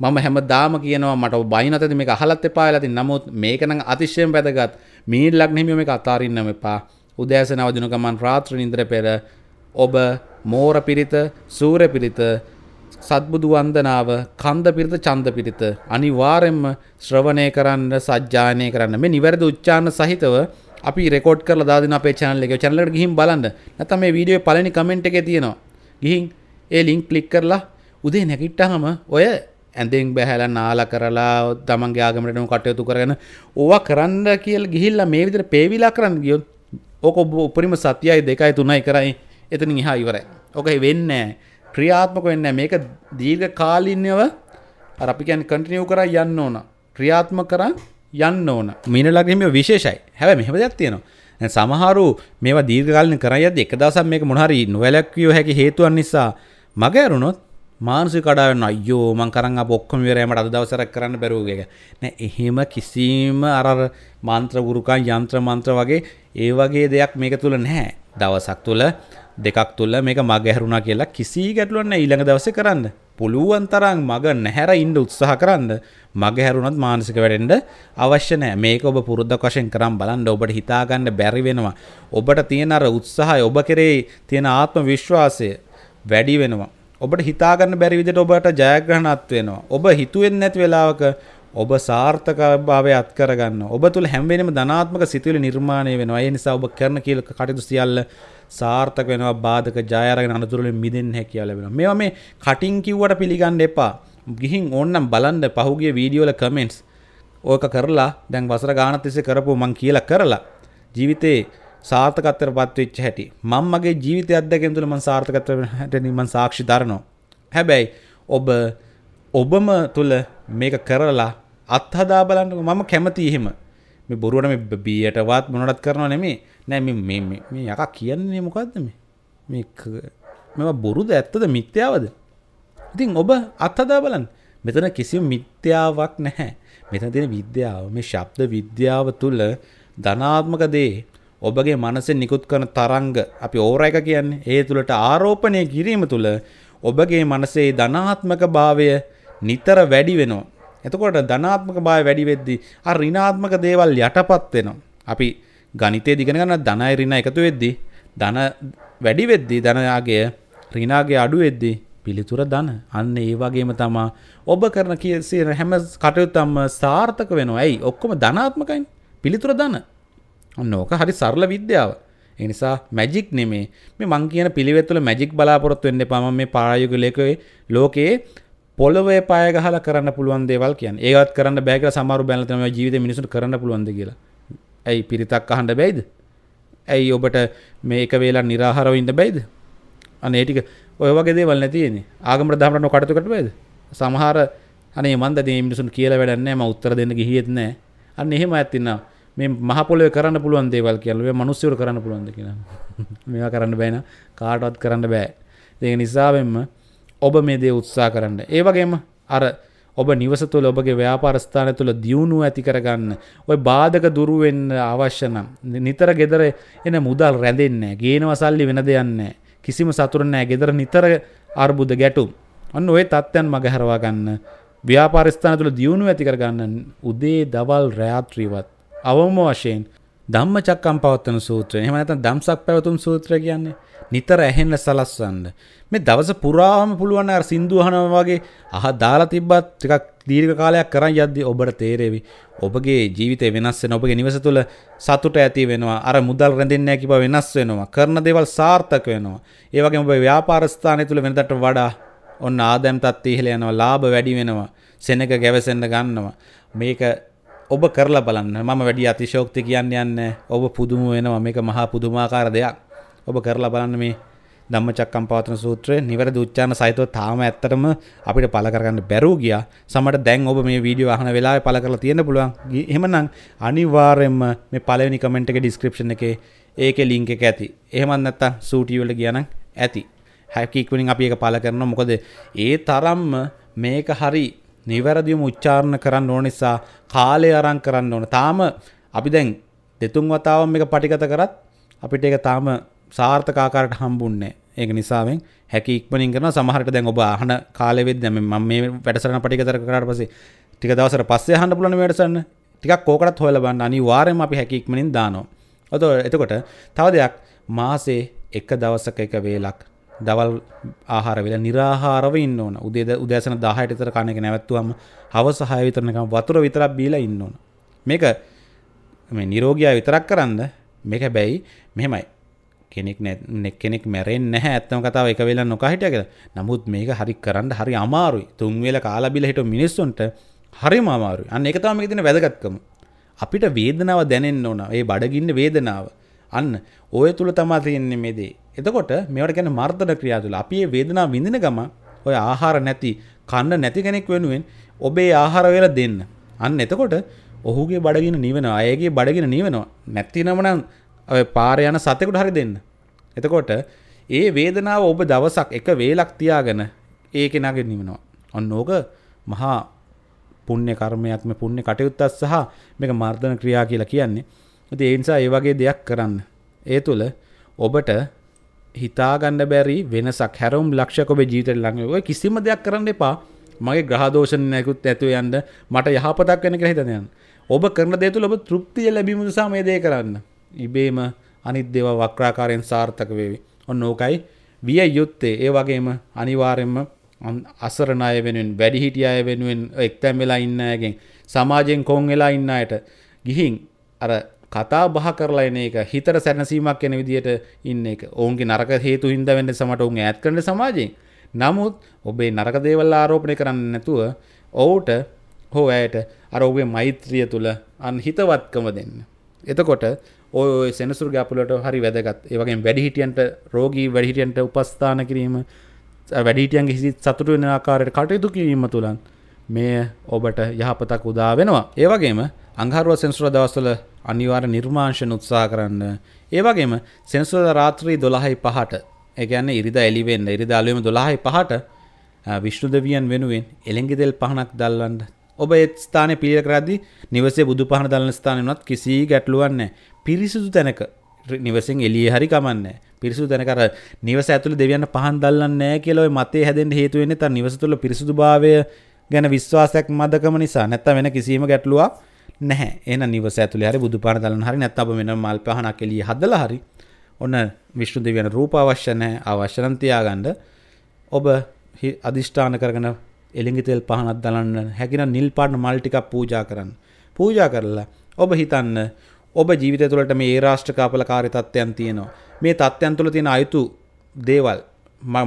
මම හැමදාම කියනවා මට බයි නැතද මේක අහලත් එපා කියලා. නමුත් මේක නම් අතිශයම වැදගත්. මීන ලග්න හිමියෝ මේක අතාරින්නම එපා. උදෑසන අවදින ගමන් රාත්‍රී නින්දර පෙර ඔබ මෝර පිරිත, සූර පිරිත, සත්බුදු වන්දනාව කන්ද පිරිත ඡන්ද පිරිත අනිවාර්යයෙන්ම ශ්‍රවණය කරන්න සජ්ජායනය කරන්න මේ නිවැරදි උච්චාරණ සහිතව අපි රෙකෝඩ් කරලා දාදින අපේ channel එකේ channel එකට ගිහින් බලන්න නැත්නම් මේ වීඩියෝ පළවෙනි comment එකේ තියෙනවා ගිහින් ඒ link click කරලා උදේ නැගිට්ටාම ඔය ඇඳෙන් බැහැලා නාලා කරලා තමන්ගේ ආගමට නු කටයුතු කරගෙන ඕවා කරන්න කියලා ගිහිල්ලා මේ විදිහට පේවිලා කරන්න ගියොත් ඕක ඔබ උපරිම සතියයි දෙකයි තුනයි කරයි එතනින් එහා ඉවරයි. ඕක වෙන්නේ ක්‍රියාත්මක වෙන්නේ මේක දීර්ඝ කාලිනව අර අපි කියන්නේ කන්ටිනියු කරා යන්න ඕන. ක්‍රියාත්මක කරා යන්න ඕන මීන ලග්නම විශේෂයි හැබැයි මෙහෙම දෙයක් තියෙනවා සමහරු මේවා දීර්ඝකාලීන කරයද්දී එක දවසක් මේක මොන හරි නොවැළක්විය හැකි හේතුවක් නිසා මග ඇරුණොත් මානසික කඩාව වෙනවා අයියෝ මං කරන් අප ඔක්කොම ඉවරයි මට අද දවසට කරන්න බැරුව එක නෑ එහෙම කිසිම අර අර මන්ත්‍ර ගුරුකන් යంత్ర මන්ත්‍ර වගේ ඒ වගේ දෙයක් මේක තුල නැහැ දවසක් තුල දෙකක් තුල මේක මග ඇහැරුණා කියලා කිසි ගැටලුවක් නැහැ ඊළඟ දවසේ කරන්න. පුළුවන් තරම් මග නැහැර ඉන්න උත්සාහ කරන්න. මග හැරුණොත් මානසික වැඩෙන්න අවශ්‍ය නැහැ. මේක ඔබ පුරුද්දක් වශයෙන් කරන් බලන්න ඔබට හිතා ගන්න බැරි වෙනවා. ඔබට තියෙන අර උත්සාහය ඔබ කෙරේ තියෙන ආත්ම විශ්වාසය වැඩි වෙනවා. ඔබට හිතා ගන්න බැරි විදිහට ඔබට ජයග්‍රහණත් වෙනවා. ඔබ හිතුවෙන්නේ නැති වෙලාවක ඔබ සාර්ථකභාවය අත්කරගන්න ඔබ තුළ හැම්වෙනම ධනාත්මක සිතුවිලි නිර්මාණය වෙනවා ඒ නිසා ඔබ කරන කියල කටයුතු සියල්ල සාර්ථක වෙනවා බාධක ජයරගෙන අනතුරුලින් මිදෙන්න හැකියාව ලැබෙනවා මේවා මේ කටින් කිව්වට පිළිගන්න එපා ගිහින් ඕන්නම් බලන්න පහුගිය වීඩියෝල කමෙන්ට්ස් ඕක කරලා දැන් වසර ගානක් තිස්සේ කරපු මං කියලා කරලා ජීවිතේ සාර්ථකත්වයට පත්වෙච්ච හැටි මම මගේ ජීවිතය අත්දැකීම් තුළ මං සාර්ථකත්වයට මං සාක්ෂි දරනවා හැබැයි ඔබ ඔබම තුළ මේක කරලා අත්හදා බලන්නක මම කැමති එහෙම මේ බොරුවට මේ බීයටවත් මොනටත් කරනවා නෙමේ නෑ මේ මේ යකා කියන්නේ මොකද්ද මේ මේ මෙවා බොරුද ඇත්තද මිත්‍යාවද ඉතින් ඔබ අත්හදා බලන්න මෙතන කිසිම මිත්‍යාවක් නැහැ මෙතන තියෙන විද්‍යාව මේ ශබ්ද විද්‍යාව තුල ධනාත්මක දේ ඔබගේ මනසෙන් නිකුත් කරන තරංග අපි ඕරා එක කියන්නේ ඒ තුලට ආරෝපණය කිරීම තුල ඔබගේ මනසේ ධනාත්මක භාවය නිතර වැඩි වෙනවා එතකොට ධනාත්මක බාය වැඩි වෙද්දී අර ඍණාත්මක දේවල් යටපත් වෙනවා. අපි ගණිතයේ දිගෙන ගන්න ධනය ඍණ එකතු වෙද්දී ධන වැඩි වෙද්දී ධනයාගය ඍණාගය අඩු වෙද්දී පිළිතුර ධන. අන්න ඒ වගේම තමා ඔබ කරන කියන හැම කටයුත්තම සාර්ථක වෙනවා. ඇයි? ඔක්කොම ධනාත්මකයිනේ. පිළිතුර ධන. ඔන්න ඕක හරි සරල විද්‍යාව. ඒ නිසා මැජික් නෙමේ. මේ මං කියන පිළිවෙත් වල මැජික් බලාපොරොත්තු වෙන්න එපා. මම මේ පාරායුගිකලයේ ලෝකයේ පොලවේ පයගහල කරන්න පුළුවන් දේවල් කියන් ඒත් කරන්න බෑක සමරු බැලතම ජීවිත මිනිසු කරන්න පුළුවන්ද කියලා ඇයි පිරිතක් අහන්ඩ බැයිද ඇයි ඔබට මේක වෙලා නිරාහරව ඉන්න බැයිද අනේ ටික ඔය වගේ දේවල් නැතියෙන ආගමට දහමට නොකටතු කට බයිද සමහර අනේ මන්ද දේ මිනිසුන් කියලා වැඩන්නේ ම උත්තර දෙන්න ගිහියෙත් නෑ අන්න එහෙම ඇත්තින්නවා මේ මහපොලේ කරන්න පුළුවන් දේවල් කියලේ මනුස්සයර කරන්න පුළුවන්ද කියලා [LAUGHS] මේවා කරන්න බෑන කාටවත් කරන්න බෑ දෙක නිසාවෙන්ම ඔබ මේ දේ උත්සා කරන්න. ඒ වගේම අර ඔබ නිවස තුළ ඔබගේ ව්‍යාපාරස්ථාන තුළ දියුණුව ඇති කරගන්න ඔය බාධක දුරුවෙන් අවශ්‍ය නම් නිතර ගෙදර එන මුදල් රැඳෙන්නේ ගේනවා සල්ලි වෙන දෙයන්නේ කිසිම සතුරු නැහැ ගෙදර නිතර අර්බුද ගැටුම් අන්න ඔය තත්ත්වයන් මගහැරවා ගන්න ව්‍යාපාරස්ථාන තුළ දියුණුව ඇති කරගන්න උදේ දවල් රාත්‍රීවත් අවම වශයෙන් ධම්මචක්කම් පවත්තන සූත්‍රය එහෙම නැත්නම් ධම්සක් පැවතුම් සූත්‍රය කියන්නේ නිතර ඇහෙන්න සලස්වන්න. මේ දවස පුරාම පුළුවන් අර සින්දු අහනවා වගේ අහ දාලා තිබ්බත් ටිකක් දීර්ඝ කාලයක් කරන් යද්දී ඔබට තේරෙවි. ඔබගේ ජීවිතේ වෙනස් වෙන ඔබගේ නිවස තුළ සතුට ඇති වෙනවා. අර මුදල් රැඳෙන්නේ නැහැ කිව්වා වෙනස් වෙනවා. කරන දේවල් සාර්ථක වෙනවා. ඒ වගේම ඔබේ ව්‍යාපාර ස්ථානය තුළ වෙනදට වඩා ඔන්න ආදම් තත්ති ඉහළ යනවා. ලාභ වැඩි වෙනවා. සෙනඟ ගැවසෙන්න ගන්නවා. මේක ඔබ කරලා බලන්න මම වැඩි අතිශෝක්ති කියන්න යන්න ඔබ පුදුම වෙනවා මේක මහා පුදුමාකාර දෙයක් ඔබ කරලා බලන්න මේ ධම්මචක්කම් පවත්වන සූත්‍රය නිවැරදි උච්චාරණ සහිතව තාම ඇත්තටම අපිට පළ කරගන්න බැරුව ගියා. සමහරට දැන් ඔබ මේ වීඩියෝ අහන වෙලාවේ පළ කරලා තියෙන්න පුළුවන්. එහෙමනම් අනිවාර්යයෙන්ම මේ පළවෙනි කමෙන්ට් එකේ ඩිස්ක්‍රිප්ෂන් එකේ ඒකේ ලින්ක් එක ඇති. එහෙමත් නැත්නම් සූටිය වල ගියා නම් ඇති. හැකියික්වලින් අපි ඒක පළ කරනවා. මොකද ඒ තරම්ම මේක හරි නිවැරදිවම උච්චාරණ කරන්න ඕන නිසා කාලය අරන් කරන්න ඕන. තාම අපි දැන් දෙතුන් වතාවක් මේක පටිගත කරත් අපිට ඒක තාම සාර්ථකාකාරට හම්බුන්නේ ඒක නිසාවෙන් හැකි ඉක්මනින් කරන සමහරට දැන් ඔබ අහන කාලෙවෙත් දැන් මම මේ වැඩසටහන පටිගතර කරාට පස්සේ ටික දවසකට පස්සේ අහන්න පුළුවන් වැඩසටහන ටිකක් කෝකටත් හොයලා බලන්න අනිවාර්යයෙන්ම අපි හැකි ඉක්මනින් දානවා. එතකොට එතකොට තව දෙයක් මාසේ එක දවසක එක වේලක් දවල් ආහාර වේල निराහාරව ඉන්න ඕන. උදේ උදෑසන 10ට විතර කන එක නැවැත්තුවම හවස 6 විතර නිකන් වතුර විතරක් බීලා ඉන්න ඕන. මේක මේ නිරෝගියා විතරක් කරන්ද මේක හැබැයි මෙහෙමයි. කෙනෙක් නැක් කෙනෙක් මැරෙන් නැහැ ඇත්තම කතාව එක වෙලා නොකහිට කර නමුත් මේක හරි කරන්න හරි අමාරුයි තුන්වෙල කාලාබිල හිට මිනිස්සුන්ට හරි මාමාරු අන්න එකතාම තින වැදගත්කම අපිට වේදනාව දැනෙන්න්න ඕන ඒ බඩගින්න වේදනාව අන්න ඔය තුළ තමා තියෙන්නේ මෙදේ එතකොට මෙවට ගැන මර්ධන ක්‍රියා තුළ අපේ වේදනා විඳින ගම ඔය ආහාර නැති කන්න නැති කෙනෙක් වෙනුවෙන් ඔබේ ආහාර වෙලා දෙන්න අන්න එතකොට ඔහුගේ බඩගින නිවන අයගේ බඩගෙන නිවනවා නැතිනමනම් ඔය පාර යන සතෙකුට හරි දෙන්න එතකොට ඒ වේදනාව ඔබ දවසක් එක වේලක් තියාගෙන ඒ කෙනාගෙන් නිවෙනවා. ඔන්න ඕක මහා පුණ්‍ය කර්මයක් මේ පුණ්‍ය කටයුත්තක් සහ මේක මර්ධන ක්‍රියා කියලා කියන්නේ. ඉතින් ඒ නිසා ඒ වගේ දෙයක් කරන්න. ඒ තුල ඔබට හිතාගන්න බැරි වෙනසක් හැරවුම් ලක්ෂක ඔබේ ජීවිතේ ළඟ ඔය කිසිම දෙයක් කරන්න එපා. මගේ ග්‍රහ දෝෂ නැකුත් ඇතුව යන්න මට යහපතක් වෙන කියලා හිතන යන්න. ඔබ කරන දේ තුල ඔබ තෘප්තිය ලැබීම නිසා මේ දේ කරන්න. ඉබේම අනිත් දේවල් වක්‍රාකාරයෙන් සාර්ථක වේවි. ඔන්න ඕකයි විය යුත්තේ. ඒ වගේම අනිවාර්යයෙන්ම අසරණ අය වෙනුවෙන් වැඩිහිටිය අය වෙනුවෙන් එක්තැන් වෙලා ඉන්න අයගෙන් සමාජයෙන් කොන් වෙලා ඉන්න අයට ගිහින් අර කතා බහ කරලා එන එක හිතට සැනසීමක් එන විදියට ඉන්න එක. ඔවුන්ගේ නරක හේතු හින්දා වෙන්න සමට ඔවුන් ඈත් කරන සමාජයෙන්. නමුත් ඔබේ නරක දේවල් ආරෝපණය කරන්න නැතුව ඔවුට හෝ ඇයට අර ඔබේ මෛත්‍රිය තුල අන් හිතවත්කම දෙන්න. එතකොට ඔය සෙනසුරු ගැපුලට හරි වැදගත් ඒවගේ වැඩිහිටියන්ට රෝගී වැඩිහිටියන්ට උපස්ථාන කිරීම වැඩිටියන් හිසිත් සතුට වෙන ආකාරයට කටයුතු කිරීම තුළන් මේ ඔබට යහපතක් උදා වෙනවා ඒවගේම අංහරුව සෙන්සුර දවස්වල අනිවාර නිර්මාංශන උත්සා කරන්න ඒවගේම සෙන්සුවද රාත්‍රී දොළහයි පහට එකගැන්න ඉරිද එලිවෙන්න ඉරිදාලුවම දොළහයි පහට විශ්ණු දෙවියන් වෙනුවෙන් එළෙංගිදෙල් පහනක් දල්ලන්න ඔබ ඒත් ස්ථානය පිළිය කරදි නිවසේ බුදු පහන දල්න්න ස්ථානයනොත් කිසි ගැටලුවන්න පිරිසිදු තැනක නිවසෙන් එලිය හරි කමන්න පිරිසු දැනකර නිවස ඇතුළ දෙවියන්න පහන් දල්ලන්නෑ කියලව මතේ හැදෙන් හේතුවෙන ත නිවස තුළ පිරිසිදු භාවය ගැන විශ්වාසයක් මදකම නිසා නැත්ත වෙන කිසිීම ගැටලුවක් නැහැ එන නිවස ඇතුළ හරි බුදු පාන දලන් හරි නැත්තබ වෙන මල් පහන කෙලිය හදල හරි ඔන්න විශ්ණු දෙවියන රූප අවශ්‍යනය අවශ්‍යනන්තියාගන්ඩ ඔබ අධිෂ්ඨාන කරගන එළිගිතෙල් පහනත් දලන්න හැකිෙන නිල් පාන මල්ටිකක් පූජා කරන්න පූජා කරලා ඔබ හිතන්න ඔබ ජීවිත තුළට මේ රාෂ්ට්‍රකාපල කාරි තත්ත්වයන් තියෙනවා. මේ තත්ත්යන් තුළ තියෙන අයුතු දේවල්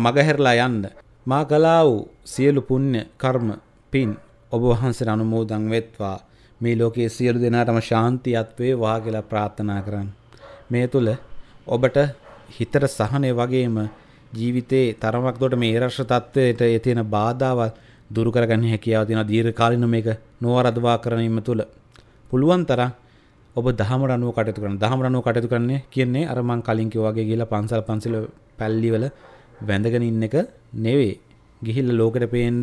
මගහැරලා යන්න. මා කලා වූ සියලු පුණ්‍ය කර්ම පින් ඔබ වහන්සේට අනුමෝදන් වෙත්වා. මේ ලෝකයේ සියලු දෙනාටම ශාන්තියත් වේවා කියලා ප්‍රාර්ථනා කරන්. මේ තුළ ඔබට හිතට සහනය වගේම ජීවිතේ තරමක් දුරට මේ රාෂ්ට්‍ර තත්ත්වයට ඒ තියෙන බාධාවල් දුරු කරගන්න හැකියාව තියෙනවා දීර්ඝ කාලින මේක නොවරදවා කරගැනීම තුළ. පුළුවන් තරම් ඔබ දහම රනුව කටයුතු කරන දහම රනුව කටයුතු කරන්නේ කියන්නේ අර මං කලින් කිව්වාගේ ගිහලා පන්සල් පන්සල පැල්ලිවල වැඳගෙන ඉන්න එක නෙවෙයි. ගිහිල්ලා ලෝකෙට පේන්න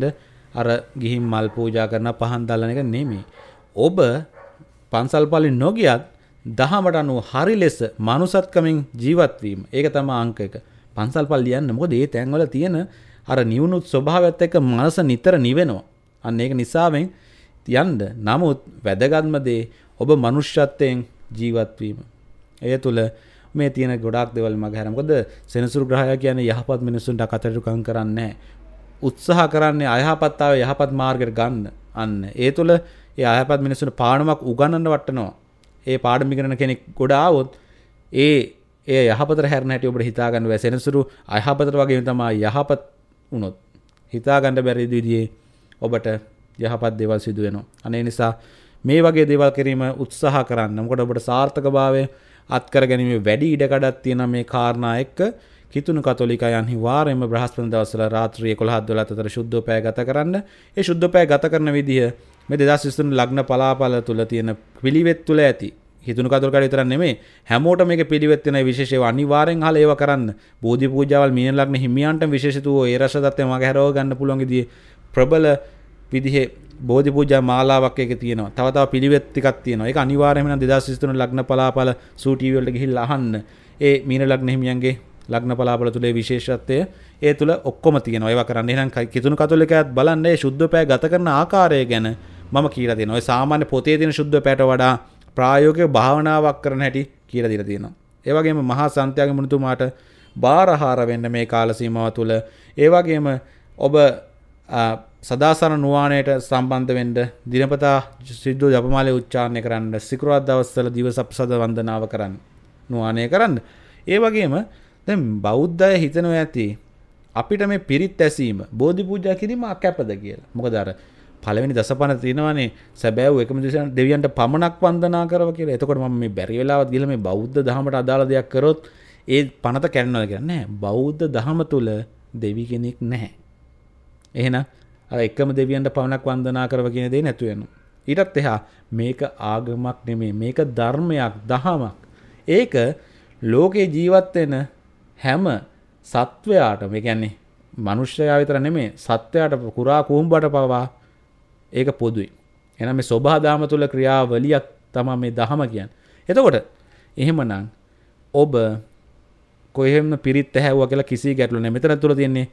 අර ගිහින් මල් පූජා කරන පහන් දාලන එක නෙමෙයි. ඔබ පන්සල් පල්ලි නොගියත් දහමට අනුව හරි ලෙස මනුසත්කමින් ජීවත් වීම. ඒක තමයි අංක එක. පන්සල් පල්ලි යන්න මොකද ඒ තැන්වල තියෙන අර නිවුණුත් ස්වභාවයත් එක්ක මනස නිතර නිවෙනවා. අන්න ඒක නිසාවෙන් යන්න. නමුත් වැදගත්ම දේ ඔබ මනුෂ්‍යත්වයෙන් ජීවත්වීම. එය තුළ මේ තියෙන ගොඩක් දෙවල් මගහැරමකොද සෙනසුරු ග්‍රහය කියන යහපත් මිනිසුන්ට අකතටුකං කරන්නේ උත්සාහ කරන්නේ අයහපත්තාව යහපත් මාර්ගයට ගන්න අන්න ඒ තුළ ඒ අයහපත් මිනිසුන්ට පාඩමක් උගන්නන්න වටනවා ඒ පාඩම් ඉගෙන කෙනෙක් ගොඩාවොත් ඒ ඒ යහපතට හැරෙන හැටි ඔබට හිතා ගන්න බැහැ සෙනසුරු අයහපතට වගේම තමයි යහපත් වුණොත් හිතා ගන්න බැරි විදිහේ ඔබට යහපත් දේවල් සිදු වෙනවා අනේ නිසා මේ වගේ දේවල් කිරීම උත්සාහ කරන්න මොකට ඔබට සාර්ථකභාවය අත්කර ගැනීම වැඩි ඉඩකඩක් තියෙන මේ කාරණා එක්ක කිතුුණු කතොලිකයන්හි වාරයම බ්‍රහස්පන දවසල රාත්‍රිය කොළහත්දොල අතර ශුද්ධපය ගත කරන්න ඒ ශුද්ධපය ගත කරන විදිහ මේ දෙදස් විස්තුන් ලග්න පලාපල තුළ තියෙන පිළිවෙත් තුළ ඇති හිතුණු කතුරකට විතර නෙමේ හැමෝට මේක පිළිවෙත් වෙන විශේෂව අනිවාර්යෙන් හල ඒව කරන්න බෝධි පූජාවල් මීන ලග්න හිමියන්ට විශේෂිතව ඒ රස தත්ත්වය මගහැරව ගන්න පුළුවන් විදිහේ ප්‍රබල විදිහේ බෝධි පූජා මාලාවක් එක තියෙනවා තව තව පිළිවෙත් එකක් තියෙනවා ඒක අනිවාර්යයෙන්ම නම් 2023 ලග්න පලාපල සූටි වලට ගිහිල්ලා අහන්න ඒ මීන ලග්න හිමියන්ගේ ලග්න පලාපල තුලේ විශේෂත්වය ඒ තුල ඔක්කොම තියෙනවා ඒවා කරන්න එහෙනම් කිතුණු කතෝලිකයත් බලන්න ඒ සුද්ධ පෑ ගත කරන ආකාරය ගැන මම කියලා දෙනවා ඒ සාමාන්‍ය පොතේ තියෙන සුද්ධ පෑට වඩා ප්‍රායෝගික භාවනාවක් කරන හැටි කියලා දීලා තියෙනවා ඒ වගේම මහා සන්ත්‍යාග මුනිතුමාට බාරහාර වෙන්න මේ කාල සීමාව තුළ ඒ වගේම ඔබ සදාසන නුවානයට සම්බන්ධ වෙන්ඩ දිනපතා සිද්දු ජපමාලය උච්චාරණය කරන්න සිකරුවත් දවස්සල දිව සප්සද වන්දනාව කරන්න නුවානය කරන්න. ඒ වගේම දැම් බෞද්ධය හිතනව ඇති අපිට මේ පිරිත් ඇසීම බෝධි පූජා කිරීම කැපද කියල මොක දර පලවෙනි දසපන තිනවනේ සැබෑ එකම දෙසන දෙවියන්ට පමණක් වන්දනා කරව කියල එතකොට ම මේ බැරිවෙලාවත් ගිල මේ බෞද්ධ දහමට අදාළ දෙයක් කරොත් ඒ පනත කැරනව කියන්න බෞද්ධ දහම තුළ දෙවි කෙනෙක් නැහැ. එහෙනම් අර එකම දෙවියන්ට පමණක් වන්දනා කරව කියන දේ නැතු වෙනවා. ඊටත් එහා මේක ආගමක් නෙමෙයි මේක ධර්මයක් දහමක්. ඒක ලෝකේ ජීවත් වෙන හැම සත්වයාටම ඒ කියන්නේ මිනිස්සයා විතර නෙමෙයි සත්වයාට කුරා කුඹට පවා ඒක පොදුයි. එහෙනම් මේ සෝභාදාම තුල ක්‍රියාවලියක් තමයි මේ දහම කියන්නේ. එතකොට එහෙමනම් ඔබ කොහෙම පිරිත් ඇහැව්වා කියලා කිසි ගැටලු නැහැ. මෙතන තුල තියෙන්නේ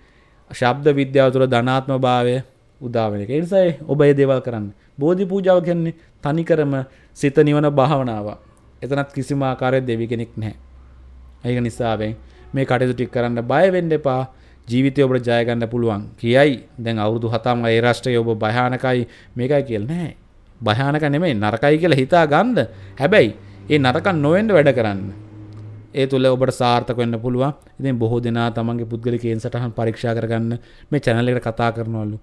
ශබ්ද විද්‍යාව තුළ ධනාත්ම භාවය උදාවෙන එක නිසායි ඔබ ඒ දේවල් කරන්න බෝධි පූජාව කියන්නේ තනිකරම සිත නිවන භාවනාව එතනත් කිසිම ආකාරය දෙවි කෙනෙක් නැහැ ඒක නිසාවෙන් මේ කටයුතු ටික කරන්න බය වෙන්න එපා ජීවිතය ඔබට ජය ගන්න පුළුවන් කියයි දැන් අවුරුදු හතම ඒ රාෂ්ට්‍රය ඔබ භයානකයි මේකයි කියලා නැහැ භයානක නෙමෙයි නරකයි කියලා හිතා ගන්න හැබැයි ඒ නරක නොවෙන්න වැඩ කරන්න ඒ තුළ ඔබට සාර්ථක වෙන්න පුළුවන්. ඉතින් බොහෝ දෙනා තමන්ගේ පුද්ගලිකයෙන් සටහන් පරීක්ෂා කරගන්න මේ channel එකට කතා කරනවලු.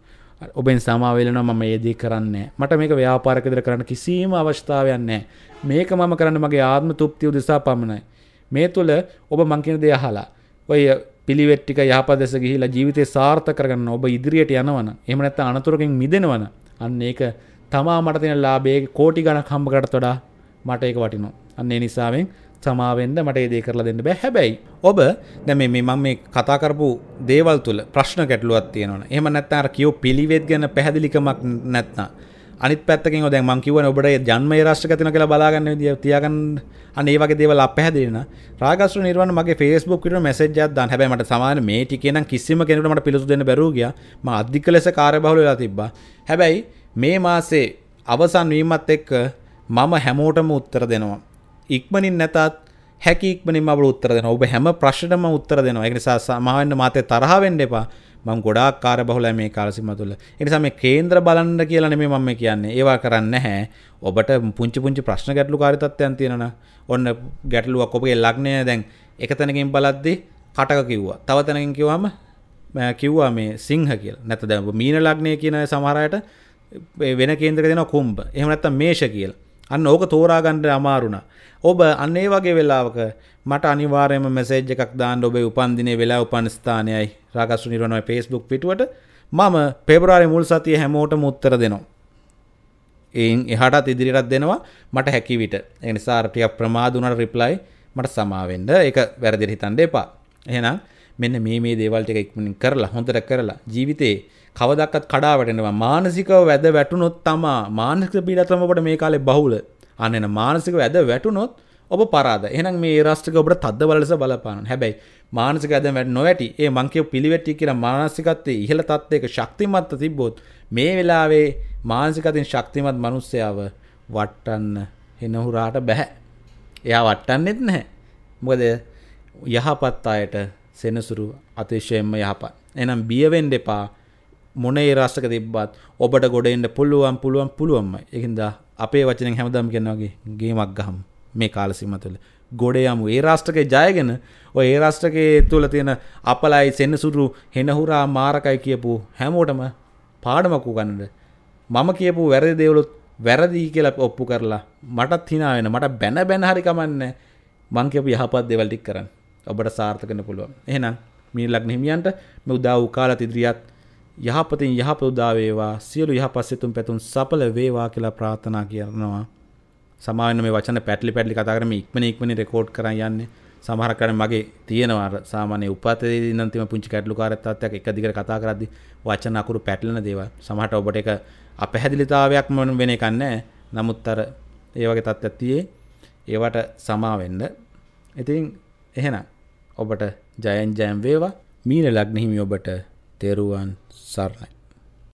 ඔබෙන් සමාව වෙලනවා මම ඒ දේ කරන්නේ. මට මේක ව්‍යාපාරක විදිහට කරන්න කිසිම අවස්ථාවක් නැහැ. මේක මම කරන්න මගේ ආත්ම තෘප්තිය උදෙසා පමණයි. මේ තුළ ඔබ මං කියන දේ අහලා ඔය පිළිවෙත් ටික යහපත් දැස ගිහිලා ජීවිතේ සාර්ථක කරගන්න ඔබ ඉදිරියට යනවනම් එහෙම නැත්නම් අනතුරකින් මිදෙනවනම් අන්න ඒක තමා මට තියෙන ලාභයේ කෝටි ගණක් හම්බ කරට වඩා මට ඒක වටිනවා. අන්න ඒ නිසාවෙන් සමාවෙන්ද මට ඒදේ කරලා දෙන්න බෑ හැබැයි ඔබ දැම මේ මං මේ කතාකරපු දේවල් තුළ ප්‍රශ්න කැටලුවත් තියෙනවන එහම නැත්තර කියෝ පිළිවෙත් ගැන පැහැදිලිකමක් නැත්න අනි පැත්තකින් දැ මංකිවන ඔබට ජන්ම රශ්කතින කළ බලාගන්න දිය තියාගන්න අනේ වගේ දේවල් අපැහැදිලෙන රාගස් නිර්වන මගේ ෆේස්බුක් කට මැසජ දන් හැබමට සමාන මේ ටිකෙන කිසිම කෙනටමට පිළිසුදෙන බැරූගිය ම අධික ලෙස කාරබහලලා තිබ්බා හැබැයි මේ මාසේ අවසන් වීමත් එක්ක මම හැමෝටම උත්තර දෙනවා ඉක්මනින් නැතත් හැකි ඉක්මනින් මට උත්තර දෙනවා. ඔබ හැම ප්‍රශ්නටම උත්තර දෙනවා. ඒ නිසා සමාවෙන්න මාතේ තරහ වෙන්න එපා. මම ගොඩාක් කාර්යබහුලයි මේ කාලසීම තුළ. ඒ නිසා මේ කේන්ද්‍ර බලන්න කියලා නෙමෙයි මම කියන්නේ. ඒවා කරන්නේ නැහැ. ඔබට පුංචි පුංචි ප්‍රශ්න ගැටලුකාරී තත්ත්වයන් තියෙනවා. ඔන්න ගැටලුවක් ඔබගේ ලග්නය දැන් එක තැනකින් බලද්දී කටක කිව්වා. තව තැනකින් කිව්වම කිව්වා මේ සිංහ කියලා. නැත්නම් දැන් මීන ලග්නය කියන සමහර අයට වෙන කේන්ද්‍රක දෙනවා කුම්භ. එහෙම නැත්නම් මේෂ කියලා. අන්න ඕක තෝරා ගන්න අමාරු නා. ඔබ අන්න ඒ වගේ වෙලාවක මට අනිවාර්යයෙන්ම මැසේජ් එකක් දාන්න ඔබේ උපන්දිනේ වෙලා උපන් ස්ථානයයි රාගසු නිර්වණමයි Facebook පිටුවට මම පෙබරවාරි මුල් සතිය හැමෝටම උත්තර දෙනවා. ඒන් එහාටත් ඉදිරියටත් දෙනවා මට හැකි විට. ඒ නිසා ටිකක් ප්‍රමාද වුණාට රිප්ලයි මට සමාවෙන්න. ඒක වැරදිට හිතන්න එපා. එහෙනම් මෙන්න මේ මේ දේවල් ටික ඉක්මනින් කරලා හොඳට කරලා ජීවිතේ කවදක්වත් කඩා වැටෙනවා. මානසිකව වැද වැටුනොත් තමා මානසික පීඩා තමයි ඔබට මේ කාලේ බහුල. අන්න මානසික වැද වැටුනොත් ඔබ පරාද එහෙනම් මේ රාෂ්ට්‍රික ඔබට තද්දබල ලෙස බලපාන හැබැයි මානසික වැද වැට නොවැටි ඒ මංකේ පිළිවෙට්ටි කියලා මානසිකත්වයේ ඉහළ තත්ත්වයක ශක්තිමත්ව තිබ්බොත් මේ වෙලාවේ මානසිකයෙන් ශක්තිමත් මිනිස්සයව වටන්න හෙනහුරාට බෑ එයා වටන්නෙත් නැහැ මොකද යහපත් අයට සෙනසුරු අතිශයෙන්ම යහපත් එහෙනම් බිය වෙන්න එපා මොනේ රාෂ්ට්‍රක තිබ්බත් ඔබට ගොඩ එන්න පුළුවන් පුළුවන් පුළුවන්ම ඒකින්දා අපේ වචනෙන් හැමදාම කියනවා වගේ ගේමක් ගහමු මේ කාලසීම තුළ ගොඩේ යමු ඒ රාෂ්ට්‍රකේ ජයගෙන ඔය ඒ රාෂ්ට්‍රකයේ තුළ තියෙන අපලයි සෙන්නසුරු හෙනහුරා මාරකයි කියපු හැමෝටම පාඩමක් උගන්නන්න මම කියපු වැරදි දේවලුත් වැරදි කියලා ඔප්පු කරලා මටත් hina වෙන මට බැන බැන හරි කමන්නේ මං කියපු යහපත් දේවල් ටික කරන්න ඔබට සාර්ථක වෙන්න පුළුවන් එහෙනම් මීලග්න හිමියන්ට මේ උදා වූ කාලත් ඉදිරියත් යහපතින් යහපත උදා වේවා සියලු යහපත් සිතුම් පැතුම් සඵල වේවා කියලා ප්‍රාර්ථනා කරනවා සමාවෙන්න මේ වචන පැටලි පැටලි කතා කරමින් ඉක්මන ඉක්මනින් රෙකෝඩ් කරන් යන්නේ සමහර කරන මගේ තියෙනවා සාමාන්‍ය උපතේදී නම් තියෙන පුංචි ගැටලුකාරී තත්ත්වයක් එක දිගට කතා කරද්දී වචන අකුරු පැටලෙන දේවල් සමහරට ඔබට ඒක අපැහැදිලිතාවයක්ම වෙන එකක් නැහැ නමුත් අර ඒ වගේ තත්ත්වයක් තියේ ඒවට සමා වෙන්න ඉතින් එහෙනම් ඔබට ජයෙන් ජයම් වේවා මීන ලග්න හිමි ඔබට තෙරුවන් සරණයි